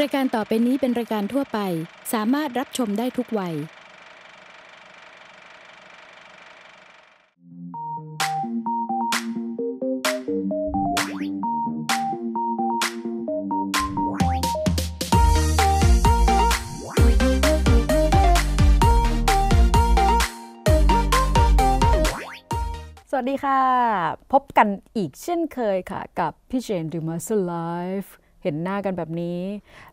รายการต่อไปนี้เป็นรายการทั่วไปสามารถรับชมได้ทุกวัย สวัสดีค่ะ พบกันอีกเช่นเคยค่ะกับพี่เจนดูมาสไลฟ์เห็นหน้ากันแบบนี้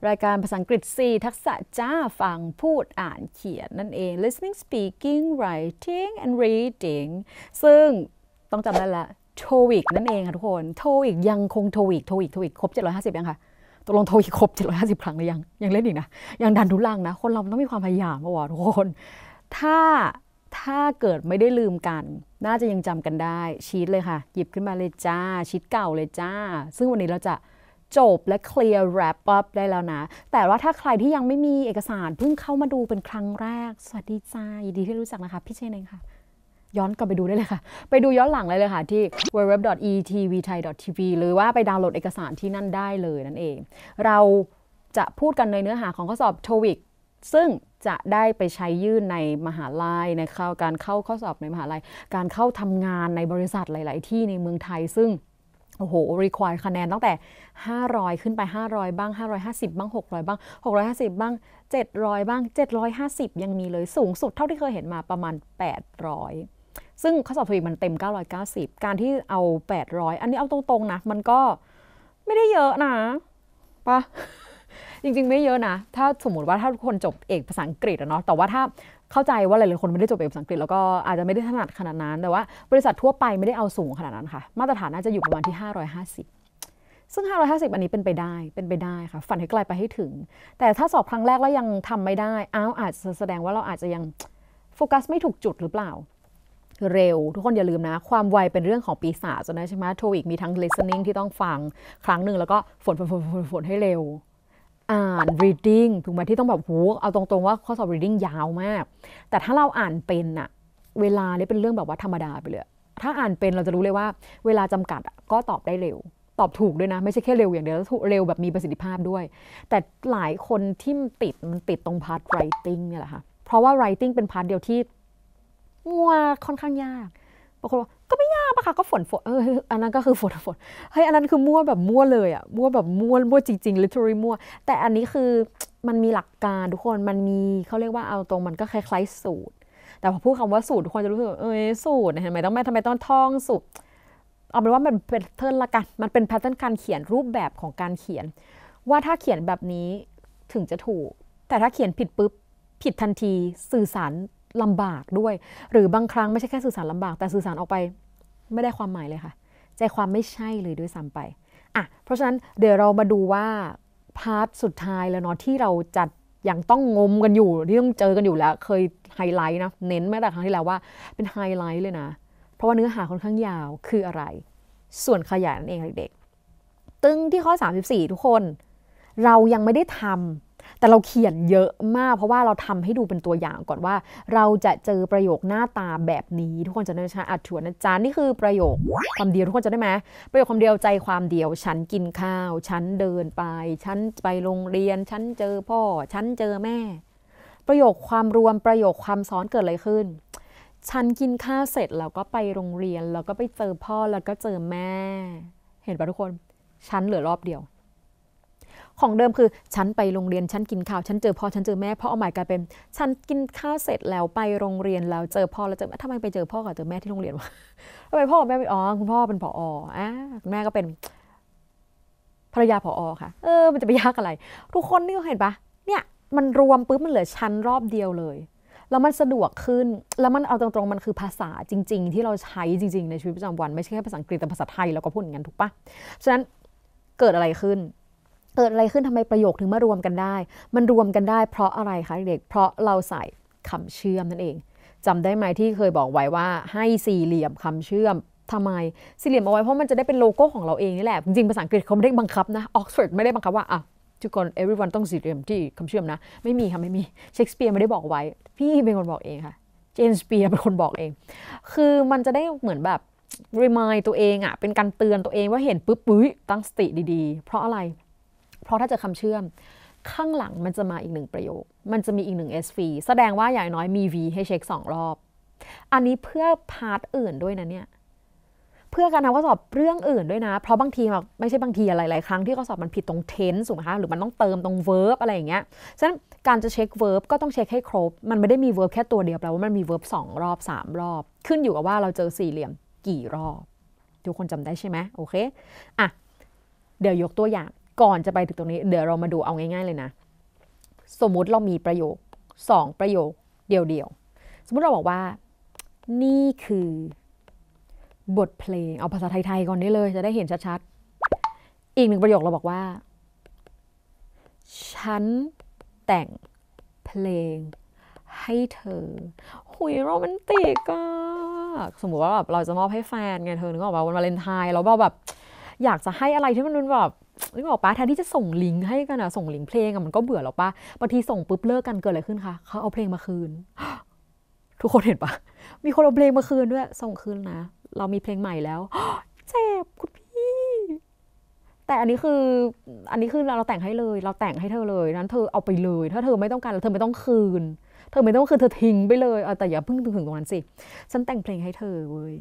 รายการภาษาอังกฤษ4ทักษะจ้าฟังพูดอ่านเขียน นั่นเอง listening speaking writing and reading ซึ่งต้องจำได้ละโทวิกนั่นเองค่ะทุกคนโทวิกยังคงโทวิกโทวิกโทวิกครบ 750 ยังคะตกลงโทวิกครบ 750 ครั้งหรือยัง ยังเล่นอีกนะ ยังดันทุลังนะ คนเราต้องมีความพยายามวะทุกคน ถ้าถ้าเกิดไม่ได้ลืมกัน น่าจะยังจำกันได้ ชีตเลยค่ะ หยิบขึ้นมาเลยจ้าชีตเก่าเลยจ้า ซึ่งวันนี้เราจะจบและเคลียร์ wrap up ได้แล้วนะ แต่ว่าถ้าใครที่ยังไม่มีเอกสาร เพิ่งเข้ามาดูเป็นครั้งแรก สวัสดี จ้า ยินดีที่รู้จักนะคะพี่เชนเองค่ะ ย้อนกลับไปดูได้เลยค่ะ ไปดูย้อนหลังเลยเลยค่ะ ที่ www.etvthai.tv หรือว่าไปดาวน์โหลดเอกสารที่นั่นได้เลยนั่นเอง เราจะพูดกันในเนื้อหาของข้อสอบ TOEIC ซึ่งจะได้ไปใช้ยื่นในมหาลัยในข้าการเข้าข้อสอบในมหาลัยการเข้าทำงานในบริษัทหลาย ๆ ที่ในเมืองไทย ซึ่งโอ้โห require คะแนนตั้งแต่ 500 ขึ้นไป 500 บ้าง 550 บ้าง 600 บ้าง 650 บ้าง 700 บ้าง 750 ยังมีเลยสูงสุดเท่าที่เคยเห็นมาประมาณ 800 ซึ่งข้อสอบทวีมันเต็ม 990 การที่เอา 800 อันนี้เอาตรง ๆนะมันก็ไม่ได้เยอะนะปะจริง ๆ ไม่เยอะนะ ถ้าสมมติว่าถ้าคนจบเอกภาษาอังกฤษอะเนาะแต่ว่าถ้าเข้าใจว่าหลายๆคนไม่ได้จบเอกภาษาอังกฤษแล้วก็อาจจะไม่ได้ถนัดขนาดนั้นแต่ว่าบริษัททั่วไปไม่ได้เอาสูงขนาดนั้นค่ะ มาตรฐานน่าจะอยู่ประมาณที่ 550 ซึ่ง 550 อันนี้เป็นไปได้เป็นไปได้ค่ะฝันให้ไกลไปให้ถึง แต่ถ้าสอบครั้งแรกแล้วยังทำไม่ได้ อ้าวอาจจะแสดงว่าเราอาจจะยังโฟกัสไม่ถูกจุดหรือเปล่าเร็ว ทุกคนอย่าลืมนะ ความไวเป็นเรื่องของปีศาจนะใช่ไหมโทอีกมีทั้ง listening ที่ต้องฟังครั้งหนึ่งแล้วก็ฝนฝนฝนฝนให้เร็วอ่าน reading ถูกไหมที่ต้องแบบโห เอาตรงๆว่าข้อสอบ reading ยาวมาก แต่ถ้าเราอ่านเป็นอะเวลาเนี่ยเป็นเรื่องแบบว่าธรรมดาไปเลย ถ้าอ่านเป็นเราจะรู้เลยว่าเวลาจำกัดก็ตอบได้เร็ว ตอบถูกด้วยนะ ไม่ใช่แค่เร็วอย่างเดียวแล้วเร็วแบบมีประสิทธิภาพด้วย แต่หลายคนที่ติด มันติดตรงพาร์ท writing เนี่ยแหละค่ะ เพราะว่า writing เป็นพาร์ทเดียวที่มัวค่อนข้างยากบางคนว่าก็ไม่ยากปะคะก็ฝนฝนเอออันนั้นก็คือฝนฝนเฮ้ยอันนั้นคือมั่วแบบมั่วเลยอะมั่วแบบมั่วมั่วจริงๆ literally มั่ว แต่อันนี้คือมันมีหลักการทุกคนมันมีเขาเรียกว่าเอาตรงมันก็คล้ายๆสูตร แต่พอพูดคำว่าสูตรทุกคนจะรู้สึกเออสูตรทำไมต้องไม่ทำไมต้องท่องสูตรเอาเป็นว่ามันเป็นแพทเทิร์นละกัน มันเป็นแพทเทิร์นการเขียนรูปแบบของการเขียน ว่าถ้าเขียนแบบนี้ถึงจะถูก แต่ถ้าเขียนผิดปุ๊บผิดทันทีสื่อสารลำบากด้วย หรือบางครั้งไม่ใช่แค่ สื่อสารลำบากแต่สื่อสารออกไป ไม่ได้ความหมายเลยค่ะ ใจความไม่ใช่เลยด้วยซ้ำไปอ่ะเพราะฉะนั้น เดี๋ยวเรามาดูว่าพาร์ทสุดท้ายแล้วเนาะที่เราจัดอย่างต้องงมกันอยู่ที่ต้องเจอกันอยู่แล้วเคยไฮไลท์นะเน้นแม้แต่ครั้งที่แล้วว่าเป็นไฮไลท์เลยนะเพราะว่าเนื้อหาค่อนข้างยาวคืออะไร ส่วนขยายนั่นเองเด็กๆตึงที่ข้อ 34 ทุกคน เรายังไม่ได้ทำแต่เราเขียนเยอะมาก เพราะว่าเราทำให้ดูเป็นตัวอย่างก่อนว่า เราจะเจอประโยคหน้าตาแบบนี้ ทุกคนจะได้ใชาอัดชวนนะจ๊ะนี่คือประโยคความเดียวทุกคนจะได้ไหมประโยคความเดียวใจความเดียว ฉันกินข้าวฉันเดินไปฉันไปโรงเรียนฉันเจอพ่อ ฉันเจอแม่ ประโยคความรวมประโยคความซ้อนเกิดอะไรขึ้น ฉันกินข้าวเสร็จแล้วก็ไปโรงเรียนแล้วก็ไปเจอพ่อแล้วก็เจอแม่ เห็นปะทุกคนฉันเหลือรอบเดียวของเดิมคือฉันไปโรงเรียนฉันกินข้าว ฉันเจอพ่อฉันเจอแม่พ่อเอาหมายกลายเป็นฉันกินข้าวเสร็จแล้วไปโรงเรียนแล้วเจอพ่อแล้วเจอทำไมไปเจอพ่อกับเจอแม่ที่โรงเรียนวะทำไมพ่อแม่เป็นอ๋อคุณพ่อเป็นผออ่ะคุณแม่ก็เป็น ภรรยาผอค่ะเออมันจะไปยากอะไร ทุกคนนี่เห็นปะเนี่ยมันรวมปุ๊บมันเหลือชั้นรอบเดียวเลย แล้วมันสะดวกขึ้นแล้วมันเอาตรงๆมันคือภาษาจริงๆ ที่เราใช้จริงๆ ในชีวิตประจำวัน ไม่ใช่แค่ภาษาอังกฤษแต่ภาษาไทยเราก็พูดอย่างนั้นถูกปะฉะนั้นเกิดอะไรขึ้นเกิดอะไรขึ้นทำไมประโยคถึงมารวมกันได้ มันรวมกันได้เพราะอะไรคะเด็ก เพราะเราใส่คำเชื่อมนั่นเอง จำได้ไหมที่เคยบอกไว้ว่าให้สี่เหลี่ยมคำเชื่อม ทำไมสี่เหลี่ยมเอาไว้เพราะมันจะได้เป็นโลโก้ของเราเองนี่แหละ จริงภาษาอังกฤษเขาไม่ได้บังคับนะออกซฟอร์ดไม่ได้บังคับว่าอ่ะทุกคน everyone ต้องสี่เหลี่ยมที่คำเชื่อมนะ ไม่มีค่ะไม่มี เชคสเปียร์ไม่ได้บอกไว้ พี่เป็นคนบอกเองค่ะ เจนสเปียร์เป็นคนบอกเอง คือมันจะได้เหมือนแบบรีมายตัวเองอะเป็นการเตือนตัวเองว่าเห็นปุ๊บปุ๊ยตั้งสติดีๆ เพราะอะไรเพราะถ้าเจอคำเชื่อมข้างหลังมันจะมาอีกหนึ่งประโยค มันจะมีอีกหนึ่ง SV แสดงว่าอย่างน้อยมี V ให้เช็คสองรอบ อันนี้เพื่อพาร์ทอื่นด้วยนะเนี่ย เพื่อการทำข้อสอบเรื่องอื่นด้วยนะ เพราะบางทีแบบไม่ใช่บางทีหลายๆครั้งที่ข้อสอบมันผิดตรง tense ถูกไหมคะ หรือมันต้องเติมตรง verb อะไรอย่างเงี้ย ฉะนั้นการจะเช็ค verb ก็ต้องเช็คให้ครบ มันไม่ได้มี verb แค่ตัวเดียวแปลว่ามันมี verb งรอบ3 รอบ ขึ้นอยู่กับว่าเราเจอสี่เหลี่ยมกี่รอบ ทุกคนจำได้ใช่ไหมโอเคอ่ะเดี๋ยวยกตัวอย่างก่อนจะไปถึงตรงนี้ เดี๋ยวเรามาดูเอาง่ายๆเลยนะ สมมุติเรามีประโยค 2 ประโยคเดียวๆ สมมุติเราบอกว่า นี่คือ บทเพลงเอาภาษาไทยๆก่อนได้เลย จะได้เห็นชัดๆ อีกหนึ่งประโยคเราบอกว่า ฉันแต่งเพลงให้เธอหุยโรแมนติกอะสมมติว่าแบบเราจะมอบให้แฟนไงเธอนึกออกป่าวันวาเลนไทน์เราแบบอยากจะให้อะไรที่มันแบบนึกออกปะแทนที่จะส่งลิงก์ให้กันอะส่งลิงก์เพลงอะมันก็เบื่อหรอวปะบางทีส่งปุ๊บเลิกกันเกิดอะไรขึ้นคะเขาเอาเพลงมาคืนทุกคนเห็นปะ มีคนเอาเพลงมาคืนด้วย ส่งคืนนะ เรามีเพลงใหม่แล้วเจ็บคุณพี่ แต่อันนี้คือ อันนี้คือเราแต่งให้เลย เราแต่งให้เธอเลยนั้น เธอเอาไปเลย ถ้าเธอไม่ต้องการเธอไม่ต้องคืน เธอไม่ต้องคืนเธอทิ้งไปเลยเออแต่อย่าเพิ่งถึงตรงนั้นสิ ฉันแต่งเพลงให้เธอเว้ย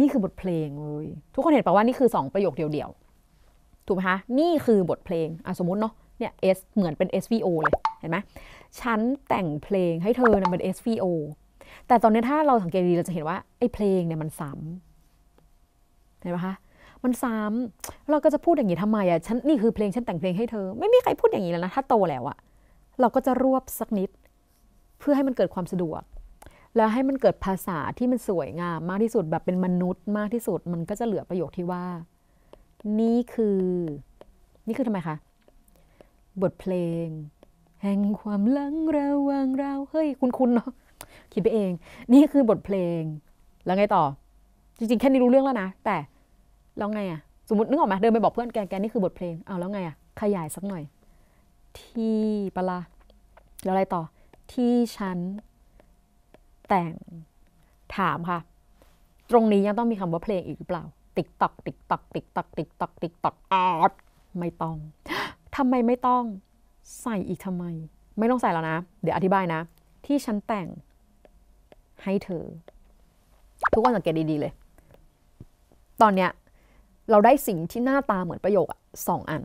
นี่คือบทเพลงเว้ยทุกคนเห็นปะว่านี่คือสองประโยคเดียวๆถูกไหมคะนี่คือบทเพลงอ่ะสมมติเนาะเนี่ย S เหมือนเป็น SVO เลยเห็นไหมฉันแต่งเพลงให้เธอนะเป็น SVO แต่ตอนนี้ถ้าเราสังเกตดีเราจะเห็นว่า ไอ้เพลงเนี่ยมันซ้ำเห็นไหมคะมันซ้ำเราก็จะพูดอย่างนี้ทำไมอ่ะฉันนี่คือเพลงฉันแต่งเพลงให้เธอ ไม่มีใครพูดอย่างนี้แล้วนะถ้าโตแล้วอะเราก็จะรวบสักนิด เพื่อให้มันเกิดความสะดวก แล้วให้มันเกิดภาษาที่มันสวยงามมากที่สุดแบบเป็นมนุษย์มากที่สุดมันก็จะเหลือประโยคที่ว่านี่คือ นี่คือทำไมคะ บทเพลง แห่งความลัง ระวังเราเฮ้ยคุณคุณเนาะ คิดไปเอง นี่คือบทเพลง แล้วไงต่อ จริง ๆ แค่นี้รู้เรื่องแล้วนะ แต่แล้วไงอะสมมตินึกออกไหมเดินไปบอกเพื่อนแกแกนี่คือบทเพลงเอาแล้วไงอะขยายสักหน่อย ที่ปลาแล้วอะไรต่อ ที่ฉันแต่งถาม ค่ะ ตรงนี้ยังต้องมีคำว่าเพลงอีกหรือเปล่าติ๊กตอกติ๊กตอกติ๊กตอกติ๊กตอกติ๊กตอกออดไม่ต้อง ทำไมไม่ต้องใส่อีกทำไม ไม่ต้องใส่แล้วนะ เดี๋ยวอธิบายนะ ที่ฉันแต่ง ให้เธอ ทุกคนสังเกตดีๆเลย ตอนเนี้ยเราได้สิ่งที่หน้าตาเหมือนประโยคสองอัน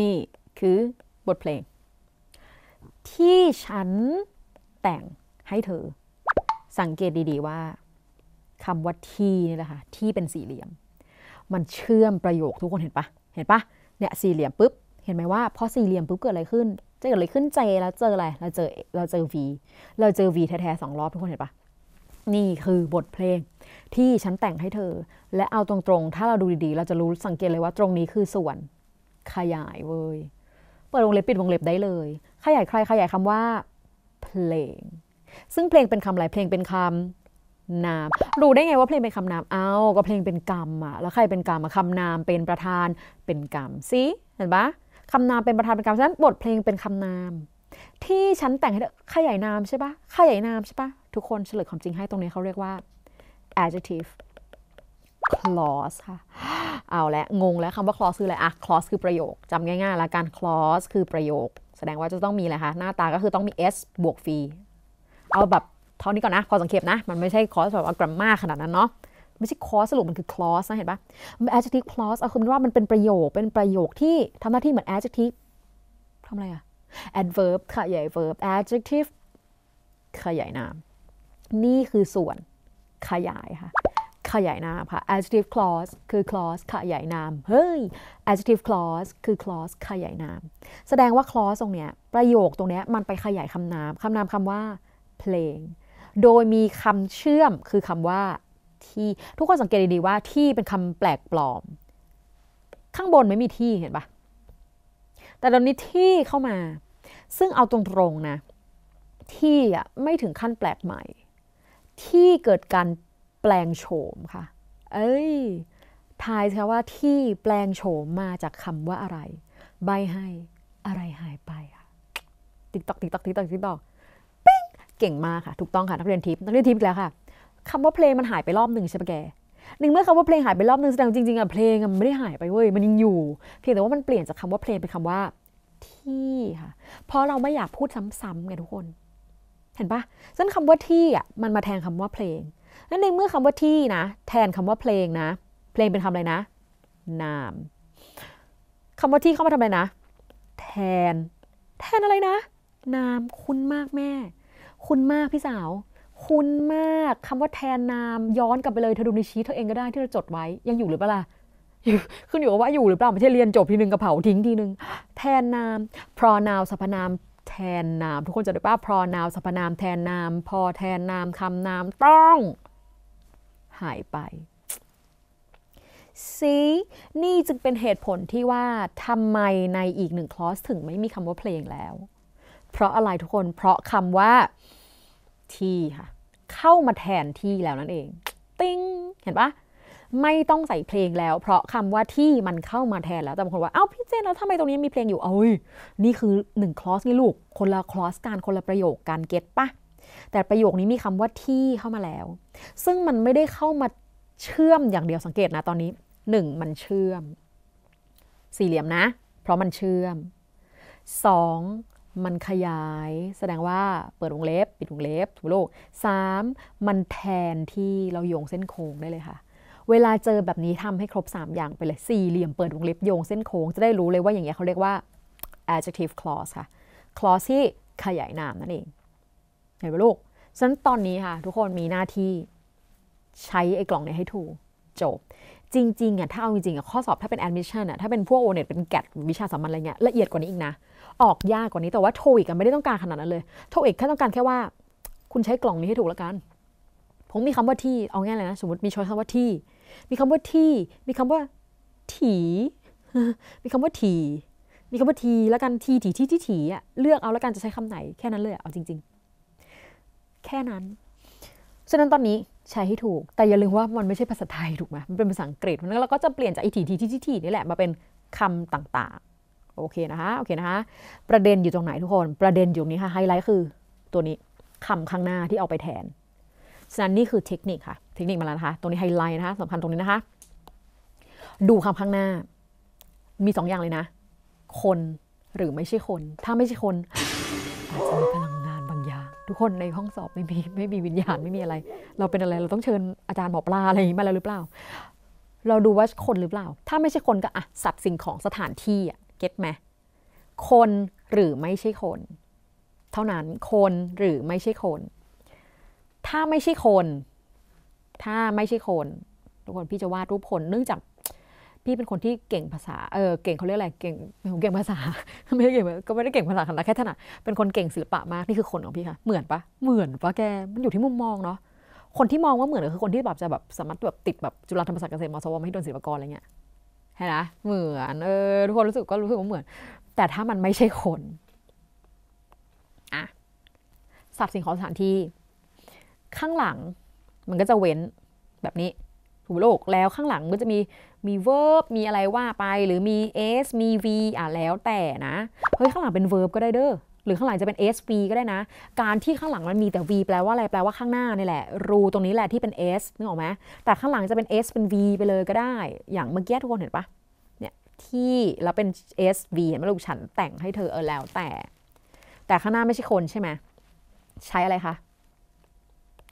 นี่คือบทเพลง ที่ฉันแต่งให้เธอสังเกตดีๆว่าคำว่าที่นี่แหละค่ะที่เป็นสี่เหลี่ยม มันเชื่อมประโยคทุกคนเห็นปะ เห็นปะเนี่ย สี่เหลี่ยมปุ๊บเห็นไหมว่าพอสี่เหลี่ยมปุ๊บเกิดอะไรขึ้น จะเกิดอะไรขึ้นเจแล้วเจออะไรเราเจอเราเจอ v เราเจอ v แท้ๆสองรอบทุกคนเห็นปะ นี่คือบทเพลง ที่ฉันแต่งให้เธอ และเอาตรงๆถ้าเราดูดีๆ เราจะรู้สังเกตเลยว่าตรงนี้คือส่วนขยายเว้ยเปิดวงเล็บปิดวงเล็บได้เลย ขยายใคร ขยายคำว่าเพลง ซึ่งเพลงเป็นคำอะไรเพลงเป็นคำนาม รู้ได้ไงว่าเพลงเป็นคำนาม เอาก็เพลงเป็นกรรมอะแล้วใครเป็นกรรมอะคำนามเป็นประธานเป็นกรรมสิ เห็นปะคำนามเป็นประธานเป็นกรรมฉะนั้นบทเพลงเป็นคำนาม ที่ฉันแต่งให้ขยายนามใช่ปะขยายนามใช่ปะทุกคนเฉลยความจริงให้ตรงนี้เขาเรียกว่า adjective clause ค่ะเอาละงงแล้วคำว่า clause คืออะไรอะ clause คือประโยคจำง่ายๆละกัน clause คือประโยค แสดงว่าจะต้องมีอะไรคะ หน้าตาก็คือต้องมี s บวก v เอาแบบท่านี้ก่อนนะพอสังเกตนะ มันไม่ใช่คอร์สแบบว่ากรัมมาขนาดนั้นเนาะ ไม่ใช่คอร์สสรุปมันคือ clause นะเห็นปะ adjective clause เอาคือว่ามันเป็นประโยค เป็นประโยคที่ทำหน้าที่เหมือน adjective ทำอะไรอะ adverb ขยาย verb adjective ขยายนาม นี่คือส่วน ขยายค่ะ ขยายนามค่ะ adjective clause คือ clause ขยายนาม เฮ้ย adjective clause คือ clause ขยายนาม แสดงว่า clause ตรงเนี้ยประโยคตรงเนี้ยมันไปขยายคำนามคำนามคำว่าเพลงโดยมีคำเชื่อมคือคำว่าที่ ทุกคนสังเกตดีๆว่าที่เป็นคำแปลกปลอม ข้างบนไม่มีที่เห็นปะแต่ตอนนี้ที่เข้ามา ซึ่งเอาตรงๆ นะ ที่อ่ะไม่ถึงขั้นแปลกใหม่ ที่เกิดการแปลงโฉมค่ะ เอ้ยทายสิคะว่าที่แปลงโฉมมาจากคำว่าอะไร ใบให้อะไรหายไปอะติ๊กตอกติ๊กตอกติ๊กตอกติ๊กตอกเก่งมากค่ะ ถูกต้องค่ะนักเรียนทิพย์นักเรียนทิพย์แล้วค่ะ คำว่าเพลงมันหายไปรอบหนึ่งใช่ปะแก หนึ่งเมื่อคำว่าเพลงหายไปรอบหนึ่งแสดงจริงๆอ่ะเพลงมันไม่ได้หายไปเว้ยมันยังอยู่ เพียงแต่ว่ามันเปลี่ยนจากคำว่าเพลงเป็นคำว่าที่ค่ะเพราะเราไม่อยากพูดซ้ำๆไงทุกคน เห็นปะฉะนั้นคำว่าที่อ่ะมันมาแทนคำว่าเพลงนั้นในเมื่อคำว่าที่นะ แทนคำว่าเพลงนะ เพลงเป็นคำอะไรนะ นามคำว่าที่เข้ามาทำอะไรนะ แทน แทนอะไรนะ นามคุณมากแม่คุณมากพี่สาว คุณมาก คำว่าแทนนาม ย้อนกลับไปเลยเธอดูในชีตเธอเองก็ได้ที่เราจดไว้ ยังอยู่หรือเปล่าขึ้นอยู่กับว่าอยู่หรือเปล่าไม่ใช่เรียนจบทีนึงกระเผาทิ้งทีนึง แทนนาม pronoun สรรพนามแทนนามทุกคนจะได้ป่า pronoun สรรพนามแทนนามพอแทนนามคำนาม ต้อง หายไป see นี่จึงเป็นเหตุผลที่ว่าทำไมในอีกหนึ่งคลอสถึงไม่มีคำว่าเพลงแล้ว เพราะอะไรทุกคนเพราะคำว่าที่ค่ะ เข้ามาแทนที่แล้วนั่นเอง ติ้งเห็นปะไม่ต้องใส่เพลงแล้ว เพราะคำว่าที่มันเข้ามาแทนแล้ว แต่บางคนว่าเอ้าพี่เจนแล้วทำไมตรงนี้มีเพลงอยู่ เอ้ยนี่คือหนึ่งคลอสไงลูก คนละคลอสการคนละประโยคการเก็ตปะแต่ประโยคนี้มีคำว่าที่เข้ามาแล้ว ซึ่งมันไม่ได้เข้ามาเชื่อมอย่างเดียวสังเกตนะตอนนี้หนึ่งมันเชื่อม สี่เหลี่ยมนะ เพราะมันเชื่อมสองมันขยายแสดงว่าเปิดวงเล็บปิดวงเล็บถูกโลก 3. มันแทนที่เราโยงเส้นโค้งได้เลยค่ะ เวลาเจอแบบนี้ทำให้ครบ 3 อย่างไปเลยสี่เหลี่ยมเปิดวงเล็บโยงเส้นโค้ง จะได้รู้เลยว่าอย่างเงี้ยเขาเรียกว่า adjective clause ค่ะ clause ที่ขยายนามนั่นเอง เห็นไหมลูกฉะนั้นตอนนี้ค่ะทุกคนมีหน้าที่ใช้ไอ้กล่องนี้ให้ถูกจบ จริงๆอ่ะถ้าเอาจริงๆอ่ะข้อสอบถ้าเป็น admission อ่ะถ้าเป็นพวกโอเน็ตเป็นแกดวิชาสามัญอะไรเงี้ยละเอียดกว่านี้อีกนะออกยากกว่านี้แต่ว่าโทอีกไม่ได้ต้องการขนาดนั้นเลย โทอีกแค่ต้องการแค่ว่า คุณใช้กล่องนี้ให้ถูกแล้วกันผมมีคำว่าที่เอาง่ายเลยนะสมมติมีช้อยคำว่าที่ มีคำว่าที่มีคำว่าถีมีคำว่าถีมีคำว่าทีแล้วกันทีถีที่ที่ถีอ่ะเลือกเอาแล้วกันจะใช้คำไหนแค่นั้นเลยเอาจริงๆแค่นั้นฉะนั้นตอนนี้ใช้ให้ถูก แต่อย่าลืมว่ามันไม่ใช่ภาษาไทยถูกไหมมันเป็นภาษาอังกฤษเพราะนั้นเราก็จะเปลี่ยนจากไอทีทีที่ที่นี่แหละมาเป็นคำต่างๆโอเคนะคะ โอเคนะคะ ประเด็นอยู่ตรงไหนทุกคน ประเด็นอยู่นี้ค่ะ ไฮไลท์คือตัวนี้คำข้างหน้าที่เอาไปแทน ฉะนั้นนี่คือเทคนิคค่ะ เทคนิคมาแล้วนะคะ ตรงนี้ไฮไลท์นะคะสำคัญตรงนี้นะคะ ดูคำข้างหน้า มี2ออย่างเลยนะ คนหรือไม่ใช่คน ถ้าไม่ใช่คนอาจจะมีพลังงานบางอย่างทุกคนในห้องสอบไม่มี ไม่มีวิญญาณไม่มีอะไร เราเป็นอะไร เราต้องเชิญอาจารย์หมอปลาอะไรอย่างนี้มาแล้วหรือเปล่า เราดูว่าคนหรือเปล่า ถ้าไม่ใช่คนก็อ่ะสัตว์สิ่งของสถานที่อ่ะก็ตไหมคนหรือไม่ใช่คน เท่านั้นคนหรือไม่ใช่คน ถ้าไม่ใช่คน ถ้าไม่ใช่คนทุกคนพี่จะวาดรูปคนเนื่องจากพี่เป็นคนที่เก่งภาษาเออเก่งเขาเรียกอะไรเก่งผมเก่งภาษาไม่ได้เก่งก็ไม่ได้เก่งภาษาขนาดแค่ถนัดเป็นคนเก่งศิลปะมากนี่คือคนของพี่ค่ะเหมือนปะเหมือนปะแกมันอยู่ที่มุมมองเนาะคนที่มองว่าเหมือนคือคนที่แบบจะแบบสามารถแบบติดแบบจุฬาธรรมศาสตร์เกษตรมสวมให้โดนศิลปกรอะไรเงี้ยช่ไหมเหมือนเออทุกคนรู้สึกก็รู้สึกว่าเหมือน แต่ถ้ามันไม่ใช่คนอะสั์สิ่งของสถานที่ ข้างหลังมันก็จะเว้นแบบนี้ถูกโลก แล้วข้างหลังก็จะมีมีเวิร์บมีอะไรว่าไป หรือมี s มี v อ่ะแล้วแต่นะ เฮ้ย ข้างหลังเป็นเวิร์บก็ได้เด้อหรือข้างหลังจะเป็น SV ก็ได้นะ การที่ข้างหลังมันมีแต่ V แปลว่าอะไร แปลว่าข้างหน้านี่แหละ รูตรงนี้แหละที่เป็น S นึกออกไหม แต่ข้างหลังจะเป็น S เป็น V ไปเลยก็ได้ อย่างเมื่อกี้ทุกคนเห็นปะเนี่ยที่เราเป็น SV เห็นไหมลูกฉันแต่งให้เธอเออแล้วแต่ แต่ข้างหน้าไม่ใช่คนใช่ไหมใช้อะไรคะ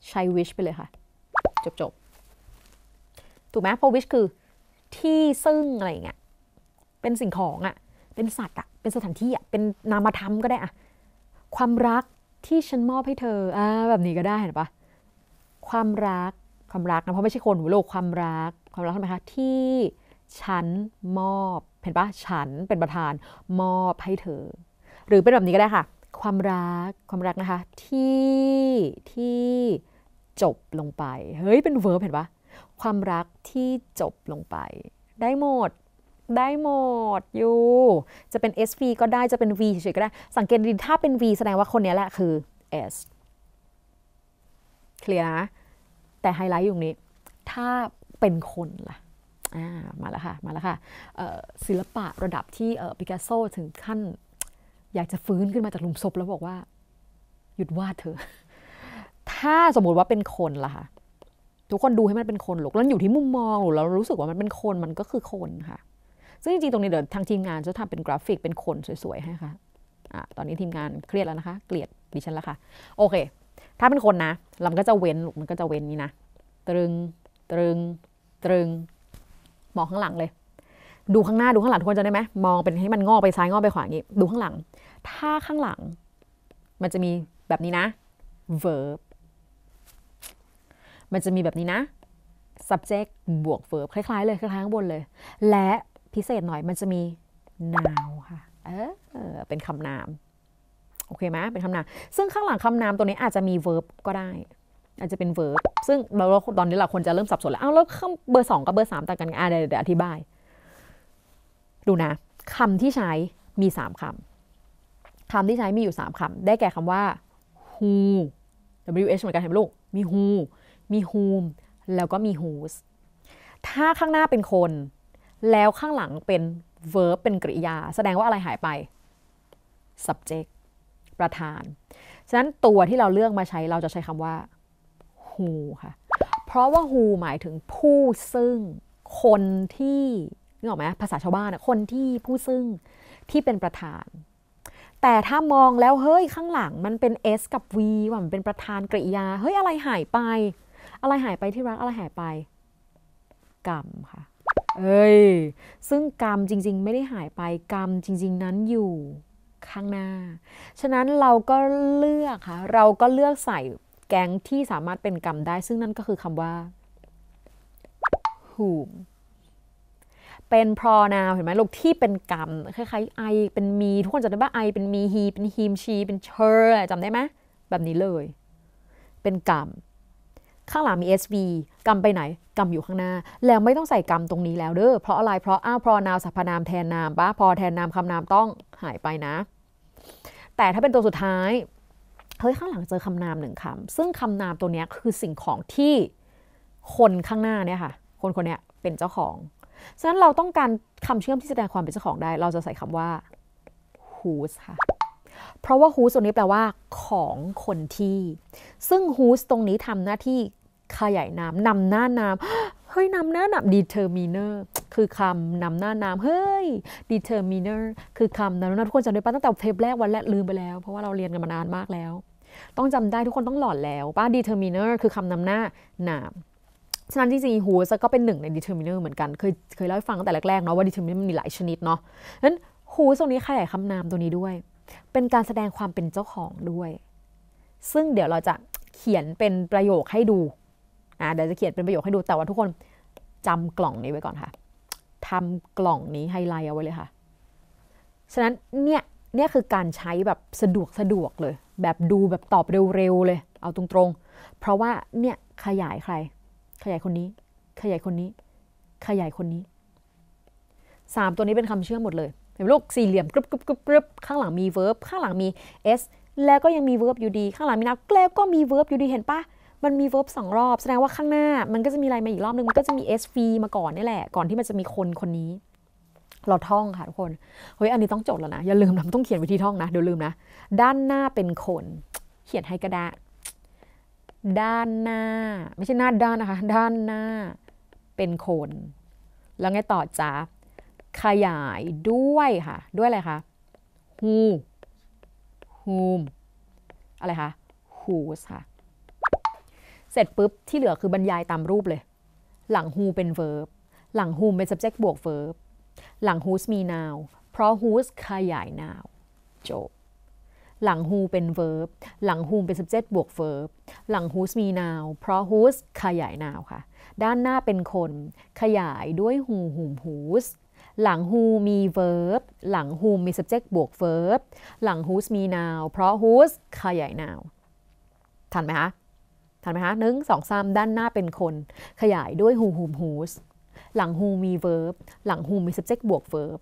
ใช้ wish ไปเลยค่ะ จบจบถูกไหมเพราะ wish คือ ที่ซึ่งอะไรเงี้ยเป็นสิ่งของอะ่ะเป็นสัตว์อะ่ะเป็นสถานที่อะ่ะเป็นนามธรรมก็ได้อ่ะความรักที่ฉันมอบให้เธอ อ่า แบบนี้ก็ได้เห็นปะความรัก ความรักนะ เพราะไม่ใช่คนหัวโลกความรัก ความรักทำไมคะ ที่ฉันมอบ เห็นปะฉันเป็นประธาน มอบให้เธอ หรือเป็นแบบนี้ก็ได้ค่ะ ความรัก ความรักนะคะ ที่ ที่จบลงไป เฮ้ย เป็นเวิร์บเห็นปะความรักที่จบลงไป ได้หมดได้หมดอยู่ จะเป็น SV ก็ได้ จะเป็น V เฉยๆ ก็ได้ สังเกตดีถ้าเป็น V แสดงว่าคนนี้แหละคือ S เคลียร์นะแต่ไฮไลท์อยู่นี้ ถ้าเป็นคนล่ะ มาแล้วค่ะ มาแล้วค่ะศิลปะระดับที่ปิกัสโซถึงขั้น อยากจะฟื้นขึ้นมาจากหลุมศพแล้วบอกว่า หยุดวาดเถอะ ถ้าสมมติว่าเป็นคนล่ะค่ะ ทุกคนดูให้มันเป็นคนหรอกแล้วอยู่ที่มุมมองหรือเรารู้สึกว่ามันเป็นคนมันก็คือคนค่ะซึ่งจริงๆตรงนี้เดี๋ยวทางทีมงานจะทำเป็นกราฟิกเป็นคนสวยๆ ให้ค่ะอะตอนนี้ทีมงานเครียดแล้วนะคะเกลียดดิฉันแล้วค่ะ โอเค ถ้าเป็นคนนะเราก็จะเว้นมันก็จะเว้นนี้นะ ตรึงตรึง ตรึง มองข้างหลังเลย ดูข้างหน้าดูข้างหลังทุกคนจะได้ไหม มองเป็นให้มันงอไปซ้ายงอไปขวาอย่างนี้ ดูข้างหลัง ถ้าข้างหลัง มันจะมีแบบนี้นะ verb มันจะมีแบบนี้นะ subject บวก verb คล้าย ๆ เลย คล้ายๆ ข้างบนเลย และพิเศษหน่อยมันจะมี now ค่ะ เออเป็นคำนามโอเคไหมเป็นคำนามซึ่งข้างหลังคำนามตัวนี้อาจจะมี verb ก็ได้ อาจจะเป็น verb ซึ่งเราตอนนี้เราควรจะเริ่มสับสนแล้วเอาแล้วเบอร์2กับเบอร์3ต่างกันอ่าเดี๋ยวอธิบาย ดูนะคำที่ใช้มี3คำคำที่ใช้มีอยู่3คำได้แก่คำว่า who w h เหมือนกันเห็นไหมลูกมี who มี whom แล้วก็มี whose ถ้าข้างหน้าเป็นคนแล้วข้างหลังเป็น verb เป็นกริยา แสดงว่าอะไรหายไป subject ประธาน ฉะนั้นตัวที่เราเลือกมาใช้เราจะใช้คำว่า who ค่ะ เพราะว่า who หมายถึงผู้ซึ่ง คนที่นึกออกไหมภาษาชาวบ้านะคนที่ผู้ซึ่งที่เป็นประธาน แต่ถ้ามองแล้วเฮ้ยข้างหลังมันเป็น S กับ V ว่ามันเป็นประธานกริยาเฮ้ยอะไรหายไป อะไรหายไปที่รักอะไรหายไป กรรมค่ะเอ้ย ซึ่งกรรมจริงๆ ไม่ได้หายไป กรรมจริง ๆ นั้นอยู่ข้างหน้า ฉะนั้นเราก็เลือกค่ะ เราก็เลือกใส่แกงที่สามารถเป็นกรรมได้ ซึ่งนั่นก็คือคำว่า whom เป็นพร o n o u เห็นไหมลูกที่เป็นกรรมคล้ายๆไอเป็นมีทุกคนจำได้ว่าอเป็นมีฮีเป็นฮีมชีเป็นเชอร์จำได้ไหม แบบนี้เลย เป็นกรรมข้างหลังมี sv กรรมไปไหนกรรมอยู่ข้างหน้าแล้วไม่ต้องใส่กรรมตรงนี้แล้วเด้อเพราะอะไรเพราะอ้าวพอนาวสรรพนามแทนนามปะพอแทนนามคำนามต้องหายไปนะ แต่ถ้าเป็นตัวสุดท้ายเฮ้ยข้างหลังเจอคำนามหนึ่งคำซึ่งคำนามตัวนี้คือสิ่งของที่คนข้างหน้าเนี่ยค่ะคนคนนี้เป็นเจ้าของ ฉะนั้นเราต้องการคำเชื่อมที่แสดงความเป็นเจ้าของได้ เราจะใส่คำว่า whose ค่ะเพราะว่า whose ตัวนี้แปลว่าของคนที่ ซึ่ง whose ตรงนี้ทำหน้าที่ข่าใหญ่น้ำนำหน้าน้ำเฮ้ยนำหน้าน้ำ determiner คือคำนำหน้าน้ำเฮ้ย determiner คือคำนำหน้าทุกคนจำได้ปะตั้งแต่เทปแรกวันแรกลืมไปแล้ว เพราะว่าเราเรียนกันมานานมากแล้ว ต้องจำได้ทุกคนต้องหลอดแล้วป้า determiner คือคำนำหน้าน้ำฉะนั้นจริงๆหัวซะก็เป็นหนึ่งใน determiner เหมือนกัน เคยเคยเล่าให้ฟังตั้งแต่แรกๆเนาะว่า determiner มันมีหลายชนิดเนาะนั้นหู r ตรงนี้ขยายคำนามตัวนี้ด้วย เป็นการแสดงความเป็นเจ้าของด้วย ซึ่งเดี๋ยวเราจะเขียนเป็นประโยคให้ดูนะเดี๋ยวจะเขียนเป็นประโยคให้ดู แต่ว่าทุกคนจำกล่องนี้ไว้ก่อนค่ะ ทำกล่องนี้ไฮไลท์เอาไว้เลยค่ะ ฉะนั้นเนี่ย เนี่ยคือการใช้แบบสะดวกสะดวกเลย แบบดูแบบตอบเร็วๆเลย เอาตรงๆ เพราะว่าเนี่ยขยายใคร ขยายคนนี้ ขยายคนนี้ ขยายคนนี้สามตัวนี้เป็นคำเชื่อมหมดเลยเห็นลูกสี่เหลี่ยมกรึบกรึบกรึบกรึบข้างหลังมี verb ข้างหลังมี s แล้วก็ยังมี verb อยู่ดี ข้างหลังมีนักแล้วก็มี verb อยู่ดี เห็นปะมันมี verb สองรอบแสดงว่าข้างหน้า มันก็จะมีอะไรมาอีกรอบนึงมันก็จะมี SV มาก่อนนี่แหละ ก่อนที่มันจะมีคนคนนี้เราท่อง ค่ะทุกคนเฮ้ยอันนี้ต้องจดแล้วนะ อย่าลืมนะต้องเขียนวิธีท่องนะเดี๋ยวลืมนะด้านหน้าเป็นคน เขียนให้กระดาษด้านหน้า ไม่ใช่หน้าด้านนะคะ ด้านหน้า เป็นคน แล้วไงต่อจ้าขยายด้วยค่ะ ด้วยอะไรคะฮูฮูมอะไรคะฮูสค่ะเสร็จปุ๊บ ที่เหลือคือบรรยายตามรูปเลย หลังฮูเป็น verb หลังฮูเป็น subject บวก verb หลังฮูสมี n o w เพราะ whose ขยาย n o w จบหลัง who เป็น verb หลัง whom เป็น subject บวก verb หลัง whose มี n o w เพราะ whose ขยาย n o w ค่ะ ด้านหน้าเป็นคนขยายด้วย who whom whose หลัง who มี verb หลัง whom มี subject บวก verb หลัง whose มี n o w เพราะ whose ขยาย n o w ทันไหมคะถันไหมคะหนึ่งสองสามด้านหน้าเป็นคน ขยายด้วยหูหูหูสหลังหูมี verb หลังหูมี subject บวก verb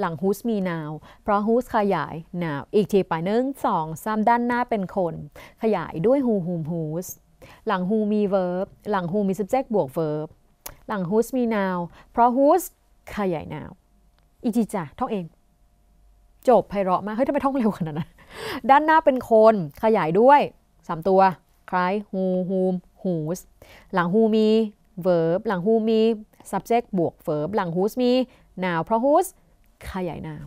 หลังหูสมี n o w เพราะหูสขยาย n o w อีกทีไปหนึ่งสองสามด้านหน้าเป็นคน ขยายด้วยหูหูหูสหลังหูมี verb หลังหูมี subject บวก verb หลังหูสมี n o w เพราะหูสขยาย n o w อีกทีจ้ะท่องเองจบไพเราะมากเฮ้ยทำไมท่องเร็วขนาดนั้นด้านหน้าเป็นคนขยายด้วยสามตัวคล้ายหูหูหูส w หลังหูมี verb หลังหูมี subject บวก verb หลังหูสมี now เพราะหูสขยาย now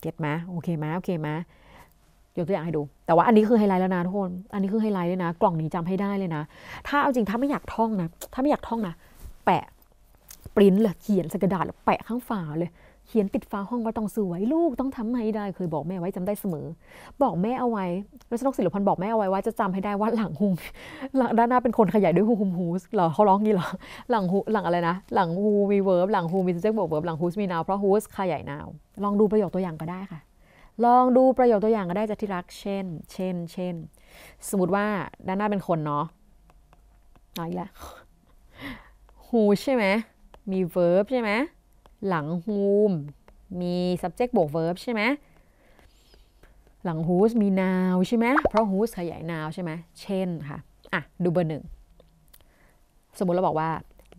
เก็ตไหมโอเคไหมโอเคไหมยกตัวอย่างให้ดู แต่ว่าอันนี้คือไฮไลท์แล้วนะทุกคน อันนี้คือไฮไลท์เลยนะกล่องนี้จำให้ได้เลยนะ ถ้าเอาจริงถ้าไม่อยากท่องนะ ถ้าไม่อยากท่องนะ แปะปริ้นเลยเขียนสกระดาษแล้วแปะข้างฝาเลยเขียนติดฟ้าห้องว่าต้องสวยลูกต้องทำให้ได้เคยบอกแม่ไว้จำได้เสมอ บอกแม่เอาไว้รัชนกศิลปพันธ์บอกแม่เอาไว้ว่าจะจำให้ได้ว่าหลังลุงด้านหน้าเป็นคนขยายด้วยหูหุมูสเหรอเขาร้องงี้เหรอหลังหูหลังอะไรนะ หลังหูมีเวิร์บหลังหูมีเจ้าบอกเวิร์บหลังหูสมีนาวเพราะหูสขยายนาวลองดูประโยคตัวอย่างก็ได้ค่ะ ลองดูประโยคตัวอย่างก็ได้จะที่รักเช่น เช่นเช่นสมมติว่าด้านหน้าเป็นคนเนาะอีกแล้วหูใช่ไหมมีเวิร์บใช่ไหมหลัง whom มี subject บวก verb ใช่ไหมหลัง whose มี noun ใช่ไหมเพราะ whose ขยาย noun ใช่ไหมเช่นค่ะ อ่ะ ดูเบอร์หนึ่ง สมมุติเราบอกว่า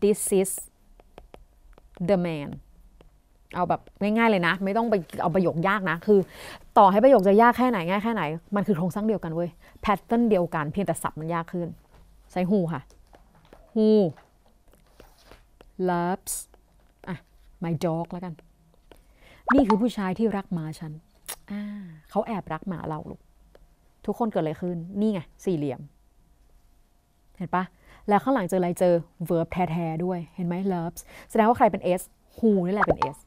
this is the man เอาแบบง่ายๆเลยนะ ไม่ต้องไปเอาประโยคยากนะคือ ต่อให้ประโยคจะยากแค่ไหน ง่ายแค่ไหน มันคือโครงสร้างเดียวกันเว้ยแพทเทิร์นเดียวกันเพียงแต่ศัพท์มันยากขึ้นใช้ who ค่ะ who loves my dog แล้วกัน นี่คือผู้ชายที่รักหมาฉัน เขาแอบรักหมาเราลูกทุกคนเกิดอะไรขึ้น นี่ไง สี่เหลี่ยม เห็นปะ แล้วข้างหลังเจออะไร เจอ verb แท้ๆ ด้วย เห็นไหม loves แสดงว่าใครเป็น s who นี่แหละเป็น s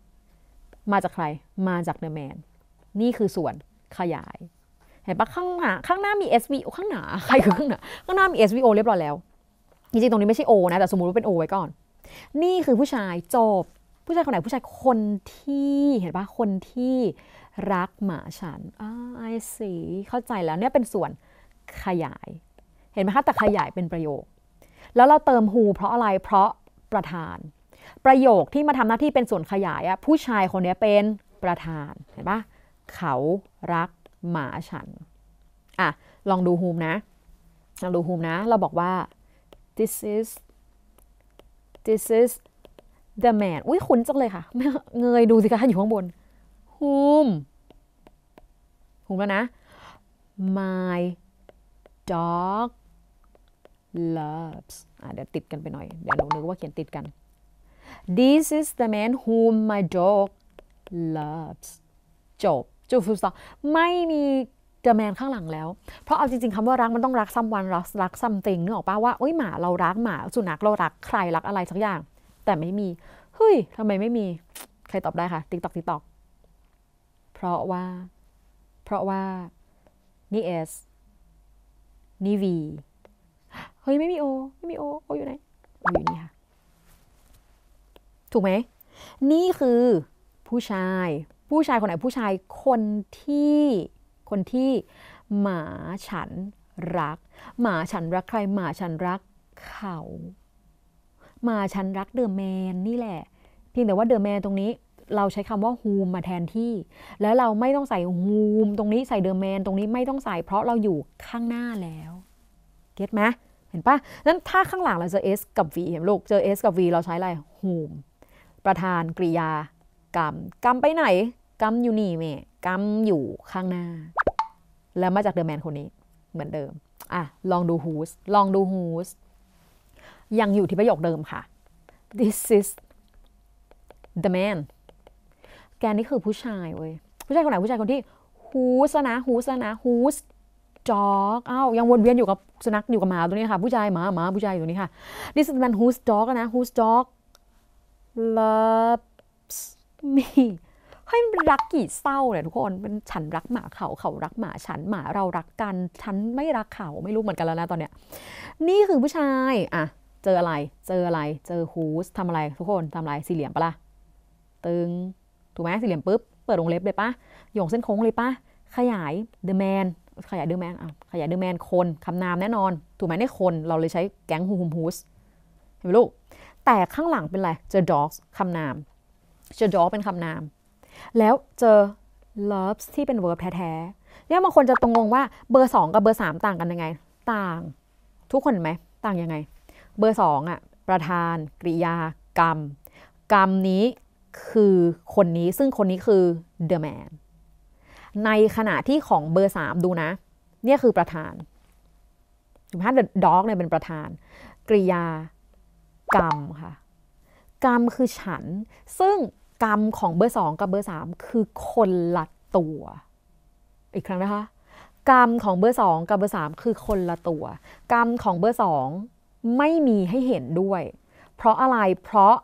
มาจากใคร มาจาก the man นี่คือส่วนขยาย เห็นปะข้างหน้า ข้างหน้ามี sv ข้างหน้า ใครคือข้างหน้าข้างหน้ามี svo เรียบร้อยแล้ว จริงๆ ตรงนี้ไม่ใช่ o นะ แต่สมมติว่าเป็น o ไว้ก่อน นี่คือผู้ชายจบผู้ชายคนไหนผู้ชายคนที่เห็นปะคนที่รักหมาฉันอ่าไอสีเข้าใจแล้วเนี่ยเป็นส่วนขยาย เห็นไหมคะแต่ขยายเป็นประโยค แล้วเราเติม who เพราะอะไรเพราะประธาน ประโยคที่มาทำหน้าที่เป็นส่วนขยายอะผู้ชายคนนี้เป็นประธานเห็นปะเขารักหมาฉันอ่ะลองดู whom นะ ลองดู whom นะ เราบอกว่า this is this is the man อุ้ยคุ้นจังเลยค่ะ เงยดูสิคะอยู่ข้างบน whom w มแล้วนะ my dog loves เดี๋ยวติดกันไปหน่อย เดี๋ยวหนูนึกว่าเขียนติดกัน this is the man whom my dog loves จบจูฟูสตอไม่มีเดอะแมนข้างหลังแล้ว เพราะเอาจริง ๆคำว่ารักมันต้องรักซ้ำวันรักรักซ้ำติงนึกออกปะาว่าโอ้ยหมาเรารักหมาสุนัขเรารักใครรักอะไรสักอย่างแต่ไม่มี เฮ้ย ทำไมไม่มี ใครตอบได้คะติ๊กตอกติ๊กตอกเพราะว่า เพราะว่านี่เอสนี่วีเฮ้ยไม่มีโอไม่มีโอโออยู่ไหน อยู่นี่ค่ะ ถูกไหม นี่คือผู้ชาย ผู้ชายคนไหนผู้ชายคนที่ คนที่หมาฉันรัก หมาฉันรักใครหมาฉันรักเขามาฉันรักเดอะแมนนี่แหละ เพียงแต่ว่าเดอะแมนตรงนี้ เราใช้คำว่าฮูมมาแทนที่ แล้วเราไม่ต้องใส่ฮูม ตรงนี้ใส่เดอะแมน ตรงนี้ไม่ต้องใส่เพราะเราอยู่ข้างหน้าแล้วเก็ตไหมเห็นปะนั้นถ้าข้างหลังเราเจอ S กับ V เห็นลูกเจอ S กับ V เราใช้อะไรฮูมประธานกริยา กรรมกรรมไปไหนกรรมอยู่นี่แม่กรรมอยู่ข้างหน้า แล้วมาจากเดอะแมนคนนี้เหมือนเดิมอ่ะลองดูฮูสลองดูฮูสยังอยู่ที่ประโยคเดิมค่ะ this is the man แกนี่คือผู้ชายเว้ย ผู้ชายคนไหน ผู้ชายคนที่ whose นะ whose นะ whose dog อ้าวยังวนเวียนอยู่กับสุนัขอยู่กับหมาตัวนี้ค่ะผู้ชายหมาหมาผู้ชายอยู่นี้ค่ะ this is the man whose dog นะ whose dog loves me ให้รักกี่เศร้าเนี่ยทุกคนเป็นฉันรักหมาเขาเขารักหมาฉันหมาเรารักกันฉันไม่รักเขาไม่รู้เหมือนกันแล้วนะตอนเนี้ย นี่คือผู้ชายอ่ะเจออะไร เจออะไร เจอฮูสทำอะไรทุกคนทำอะไรสี่เหลี่ยมปะละ่ะ ตึง ถูกไหมสี่เหลี่ยมปุ๊บ เปิดวงเล็บเลยปะโยงเส้นโค้งเลยปะ ขยาย the man ขยาย the man อ่ะขยาย the man คน คำนามแน่นอน ถูกไหมในคน เราเลยใช้แก๊งฮูมฮูสเห็นไหมลูก แต่ข้างหลังเป็นอะไร เจอ dogs คำนาม เจอ dog เป็นคำนาม แล้วเจอ loves ที่เป็น verb แท้ๆเนี่ยบางคนจะตรงงว่า เบอร์2กับเบอร์3ต่างกันยังไง ต่าง ทุกคนไหมต่างยังไงเบอร์สองอ่ะประธานกริยา กรรมกรรมนี้คือคนนี้ ซึ่งคนนี้คือ the man ในขณะที่ของเบอร์สามดูนะ เนี่ยคือประธานถูกไหม the dog เนี่ยเป็นประธาน กริยา กรรมค่ะกรรมคือฉัน ซึ่งกรรมของเบอร์สองกับเบอร์สามคือคนละตัว อีกครั้งนะคะกรรมของเบอร์สองกับเบอร์สามคือคนละตัว กรรมของเบอร์สองไม่มีให้เห็นด้วย เพราะอะไร เพราะ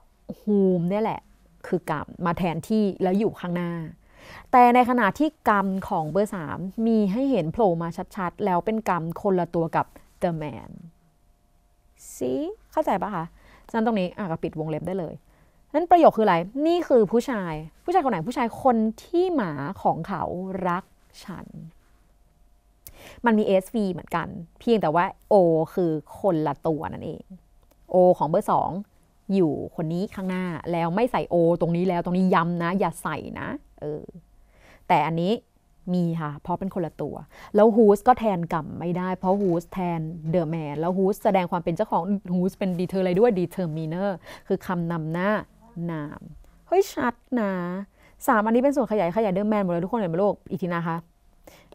ฮูมเนี่ยแหละ คือกรรมมาแทนที่แล้วอยู่ข้างหน้า แต่ในขณะที่กรรมของเบอร์สามมีให้เห็นโผล่มาชัด ๆ แล้วเป็นกรรมคนละตัวกับ the man ซีเข้าใจปะคะฉนันตรงนี้อ่ะก็ปิดวงเล็บได้เลย นั้นประโยคคืออะไร นี่คือผู้ชาย ผู้ชายคนไหน ผู้ชายคนที่หมาของเขารักฉันมันมี SV เหมือนกัน เพียงแต่ว่า O คือคนละตัวนั่นเอง O ของเบอร์ 2 อยู่คนนี้ข้างหน้า แล้วไม่ใส่ O ตรงนี้แล้ว ตรงนี้ย้ำนะ อย่าใส่นะ เออ แต่อันนี้มีค่ะ เพราะเป็นคนละตัว แล้วฮูสก็แทนกรรมไม่ได้ เพราะฮูสแทนเดอะแมนแล้วฮูสแสดงความเป็นเจ้าของฮูสเป็นดีเทอร์อะไรด้วยดีเทอร์ม e เนอร์คือคำนำหน้านามเฮ้ยชัดนะสามอันนี้เป็นส่วนขยายขยายเดอะแมนหมดเลยทุกคนเห็นไหมโลกอีกทีนะคะ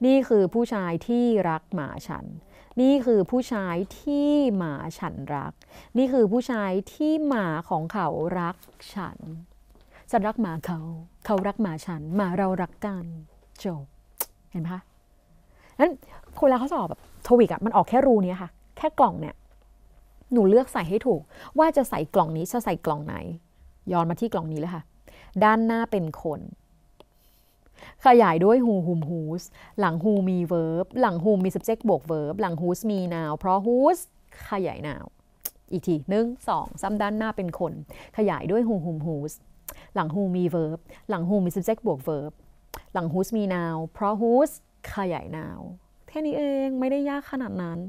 นี่คือผู้ชายที่รักหมาฉัน นี่คือผู้ชายที่หมาฉันรัก นี่คือผู้ชายที่หมาของเขารักฉัน ฉันรักหมาเขา เขารักหมาฉันหมาเรารักกันจบ เห็นไหมคะนั้นคนเราเขาสอบแบบทวิกอะมันออกแค่รูนี้ค่ะ แค่กล่องเนี่ย หนูเลือกใส่ให้ถูก ว่าจะใส่กล่องนี้จะใส่กล่องไหน ย้อนมาที่กล่องนี้เลยค่ะ ด้านหน้าเป็นคนขยายด้วย who whom whose หลัง who มี verb หลัง w h o มี subject บวก verb หลัง whose มี noun เพราะ whose ขยาย noun อีกทีหนึ่งสองซ้ำด้านหน้าเป็นคน ขยายด้วย who whom whose หลัง who มี verb หลัง who มี subject บวก verb หลัง whose มี noun เพราะ whose ขยาย noun แค่นี้เองไม่ได้ยากขนาดนั้น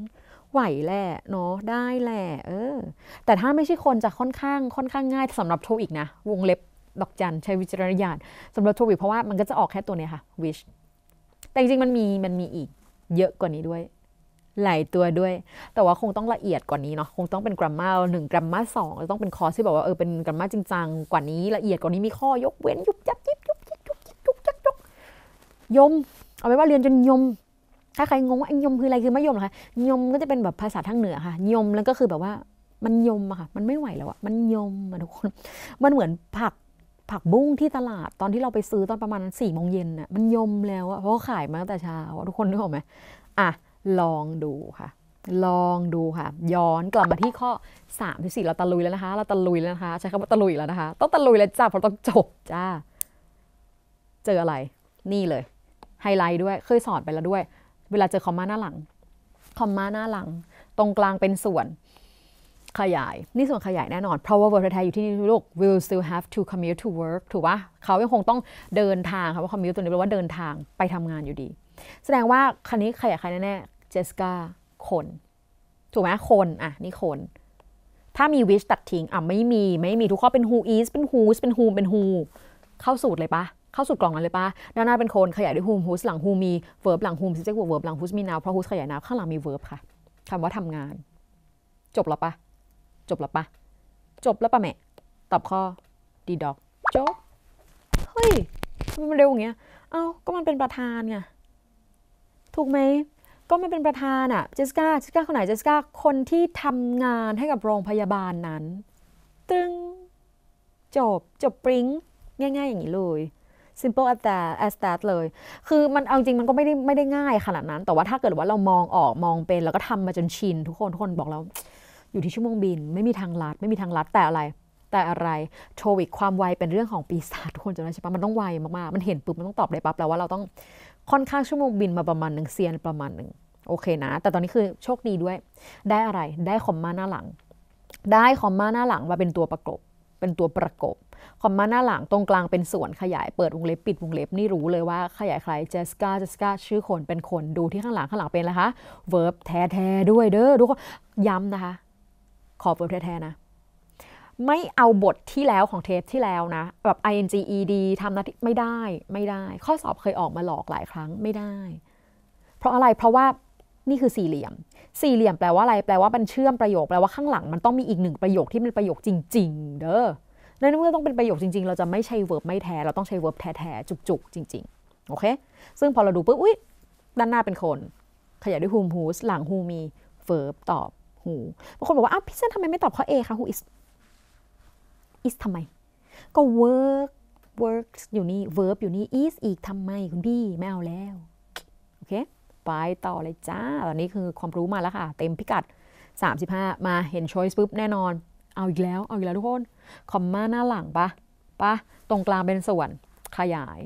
ไหวแหละเนาะได้แหละเออ แต่ถ้าไม่ใช่คนจะค่อนข้างค่อนข้างง่ายสำหรับโทอีกนะวงเล็บดอกจันใช้วิจารณญาณสำหรับทวิเพราะว่ามันก็จะออกแค่ตัวนี้ค่ะ wish แต่จริงๆมันมีมันมีอีกเยอะกว่านี้ด้วยหลายตัวด้วย แต่ว่าคงต้องละเอียดกว่านี้เนาะคงต้องเป็นกรัมมาหนึ่งกรัมมาสองต้องเป็นคอสที่บอกว่าเออเป็นกรัมมาจริงจังกว่านี้ละเอียดกว่านี้มีข้อยกเว้นยุบยับยิบยุบยิบยุบยิบยุบยับยุบยม เอาไว้ว่าเรียนจนยม ถ้าใครงงว่าไอ้ยมคืออะไรคือไม่ยมหรอคะยมก็จะเป็นแบบภาษาทางเหนือค่ะยมแล้วก็คือแบบว่ามันยมอะค่ะมันไม่ไหวแล้วอะมันยมอะทุกคนมันเหมือนผักผักบุ้งที่ตลาดตอนที่เราไปซื้อ ตอนประมาณสี่โมงเย็นน่ะมันยมแล้วอะเพราะขายมาตั้งแต่เช้าทุกคนนึกออกไหมอ่ะลองดูค่ะ ลองดูค่ะ ย้อนกลับมาที่ข้อ3สี่เราตะลุยแล้วนะคะ เราตะลุยแล้วนะคะ ใช้คำว่าตะลุยแล้วนะคะ ต้องตะลุยแล้วจ้าเพราะต้องจบจ้าเจออะไร นี่เลย ไฮไลท์ด้วยเคยสอนไปแล้วด้วย เวลาเจอคอมมาหน้าหลังคอมมาหน้าหลัง ตรงกลางเป็นส่วนขยาย นี่ส่วนขยายแน่นอน เพราะว่า work r e t i r อยู่ที่นี่โลก will still have to commute to work ถูกปะเขายังคงต้องเดินทางค่ะว่า commute ตัวนี้แปลว่าเดินทางไปทำงานอยู่ดี แสดงว่าคันนี้ขยายใครแน่แน่ เจสกาคน ถูกไหมคน อ่ะ นี่คน ถ้ามี which ตัดทิ้ง อ่ะ ไม่มี ไม่มี ทุกข้อเป็น who is เป็น w h o s เป็น whom เป็น who เข้าสูตรเลยปะเข้าสูตรกล่องนั้นเลยปะด้านหน้าเป็นคน ขยายด้วย whom whose หลัง who มี verb หลัง whom ซ u b j จ c t ว verb หลัง whose มี noun เพราะ whose ขยาย n o w ข้างหลังมี verb ค่ะคำว่าทำงาน จบแล้วปะจบแล้วปะจบแล้วปะแม่ ตอบข้อ ดีด็อก จบ เฮ้ยทำไมมันเร็วอย่างเงี้ยเอา้าก็มันเป็นประธานไงถูกไหม ก็ไม่เป็นประธานอะเจสกาเจสกาคนไหน เจสกาคนที่ทำงานให้กับโรงพยาบาลนั้น ตึงจบ จบปริ้งง่ายๆอย่างนี้เลย simple as that as that เลย คือมันเอาจริงมันก็ไม่ได้ไม่ได้ง่ายขนาดนั้น แต่ว่าถ้าเกิดว่าเรามองออกมองเป็นแล้วก็ทำมาจนชินทุกคนทุกคนบอกแล้วอยู่ที่ชั่วโมงบินไม่มีทางลัดไม่มีทางลัด แต่อะไร แต่อะไรโชวิกความไวเป็นเรื่องของปีศาจทุกคนจำได้ใช่ปะมันต้องไวมากๆ มันเห็นปุ๊บมันต้องตอบได้ปั๊บแล้วว่าเราต้องค่อนข้างชั่วโมงบินมาประมาณหนึ่งเซียนประมาณหนึ่งโอเคนะ แต่ตอนนี้คือโชคดีด้วย ได้อะไรได้คอมมาหน้าหลัง ได้คอมมาหน้าหลังมาเป็นตัวประกบเป็นตัวประกบคอมมาหน้าหลังตรงกลางเป็นส่วนขยายเปิดวงเล็บปิดวงเล็บนี่รู้เลยว่าขยายใครเจสกาเจสกาชื่อคนเป็นคนดูที่ข้างหลังข้างหลังเป็นอะไรคะเวิร์บแท้ๆด้วยเด้อทุกคนย้ำนะคะขอิดแท้ๆ นะ ไม่เอาบทที่แล้วของเทปที่แล้วนะ แบบ ing ed ทำนะที่ไม่ได้ ไม่ได้ ข้อสอบเคยออกมาหลอกหลายครั้ง ไม่ได้ เพราะอะไร เพราะว่า นี่คือสี่เหลี่ยม สี่เหลี่ยมแปลว่าอะไร แปลว่ามันเชื่อมประโยคแปลว่าข้างหลังมันต้องมีอีกหนึ่งประโยคที่เป็นประโยคจริง ๆ เด้อนั่นเมื่อต้องเป็นประโยคจริงๆ เราจะไม่ใช้เวิร์บไม่แท้ เราต้องใช้เวิร์บแท้ๆ จุกๆ จริงๆ โอเค ซึ่งพอเราดูปุ๊บ อุ๊ยด้านหน้าเป็นคน ขยายด้วยฮูมฮูสหลังฮูมีเวิร์บตอบ who บางคนบอกว่า อ้าวพี่เซนทำไมไม่ตอบข้อ A คะ who is is ทำไม ก็ work works อยู่นี่ verb อยู่นี่ is อีกทำไมคุณพี่ไม่เอาแล้ว โอเค ไปต่อเลยจ้าตอนนี้คือความรู้มาแล้วค่ะ เต็มพิกัด 35 มาเห็น choice ปุ๊บแน่นอน เอาอีกแล้ว เอาอีกแล้วทุกคนคอมมาหน้าหลังปะปะตรงกลางเป็นส่วน ขยาย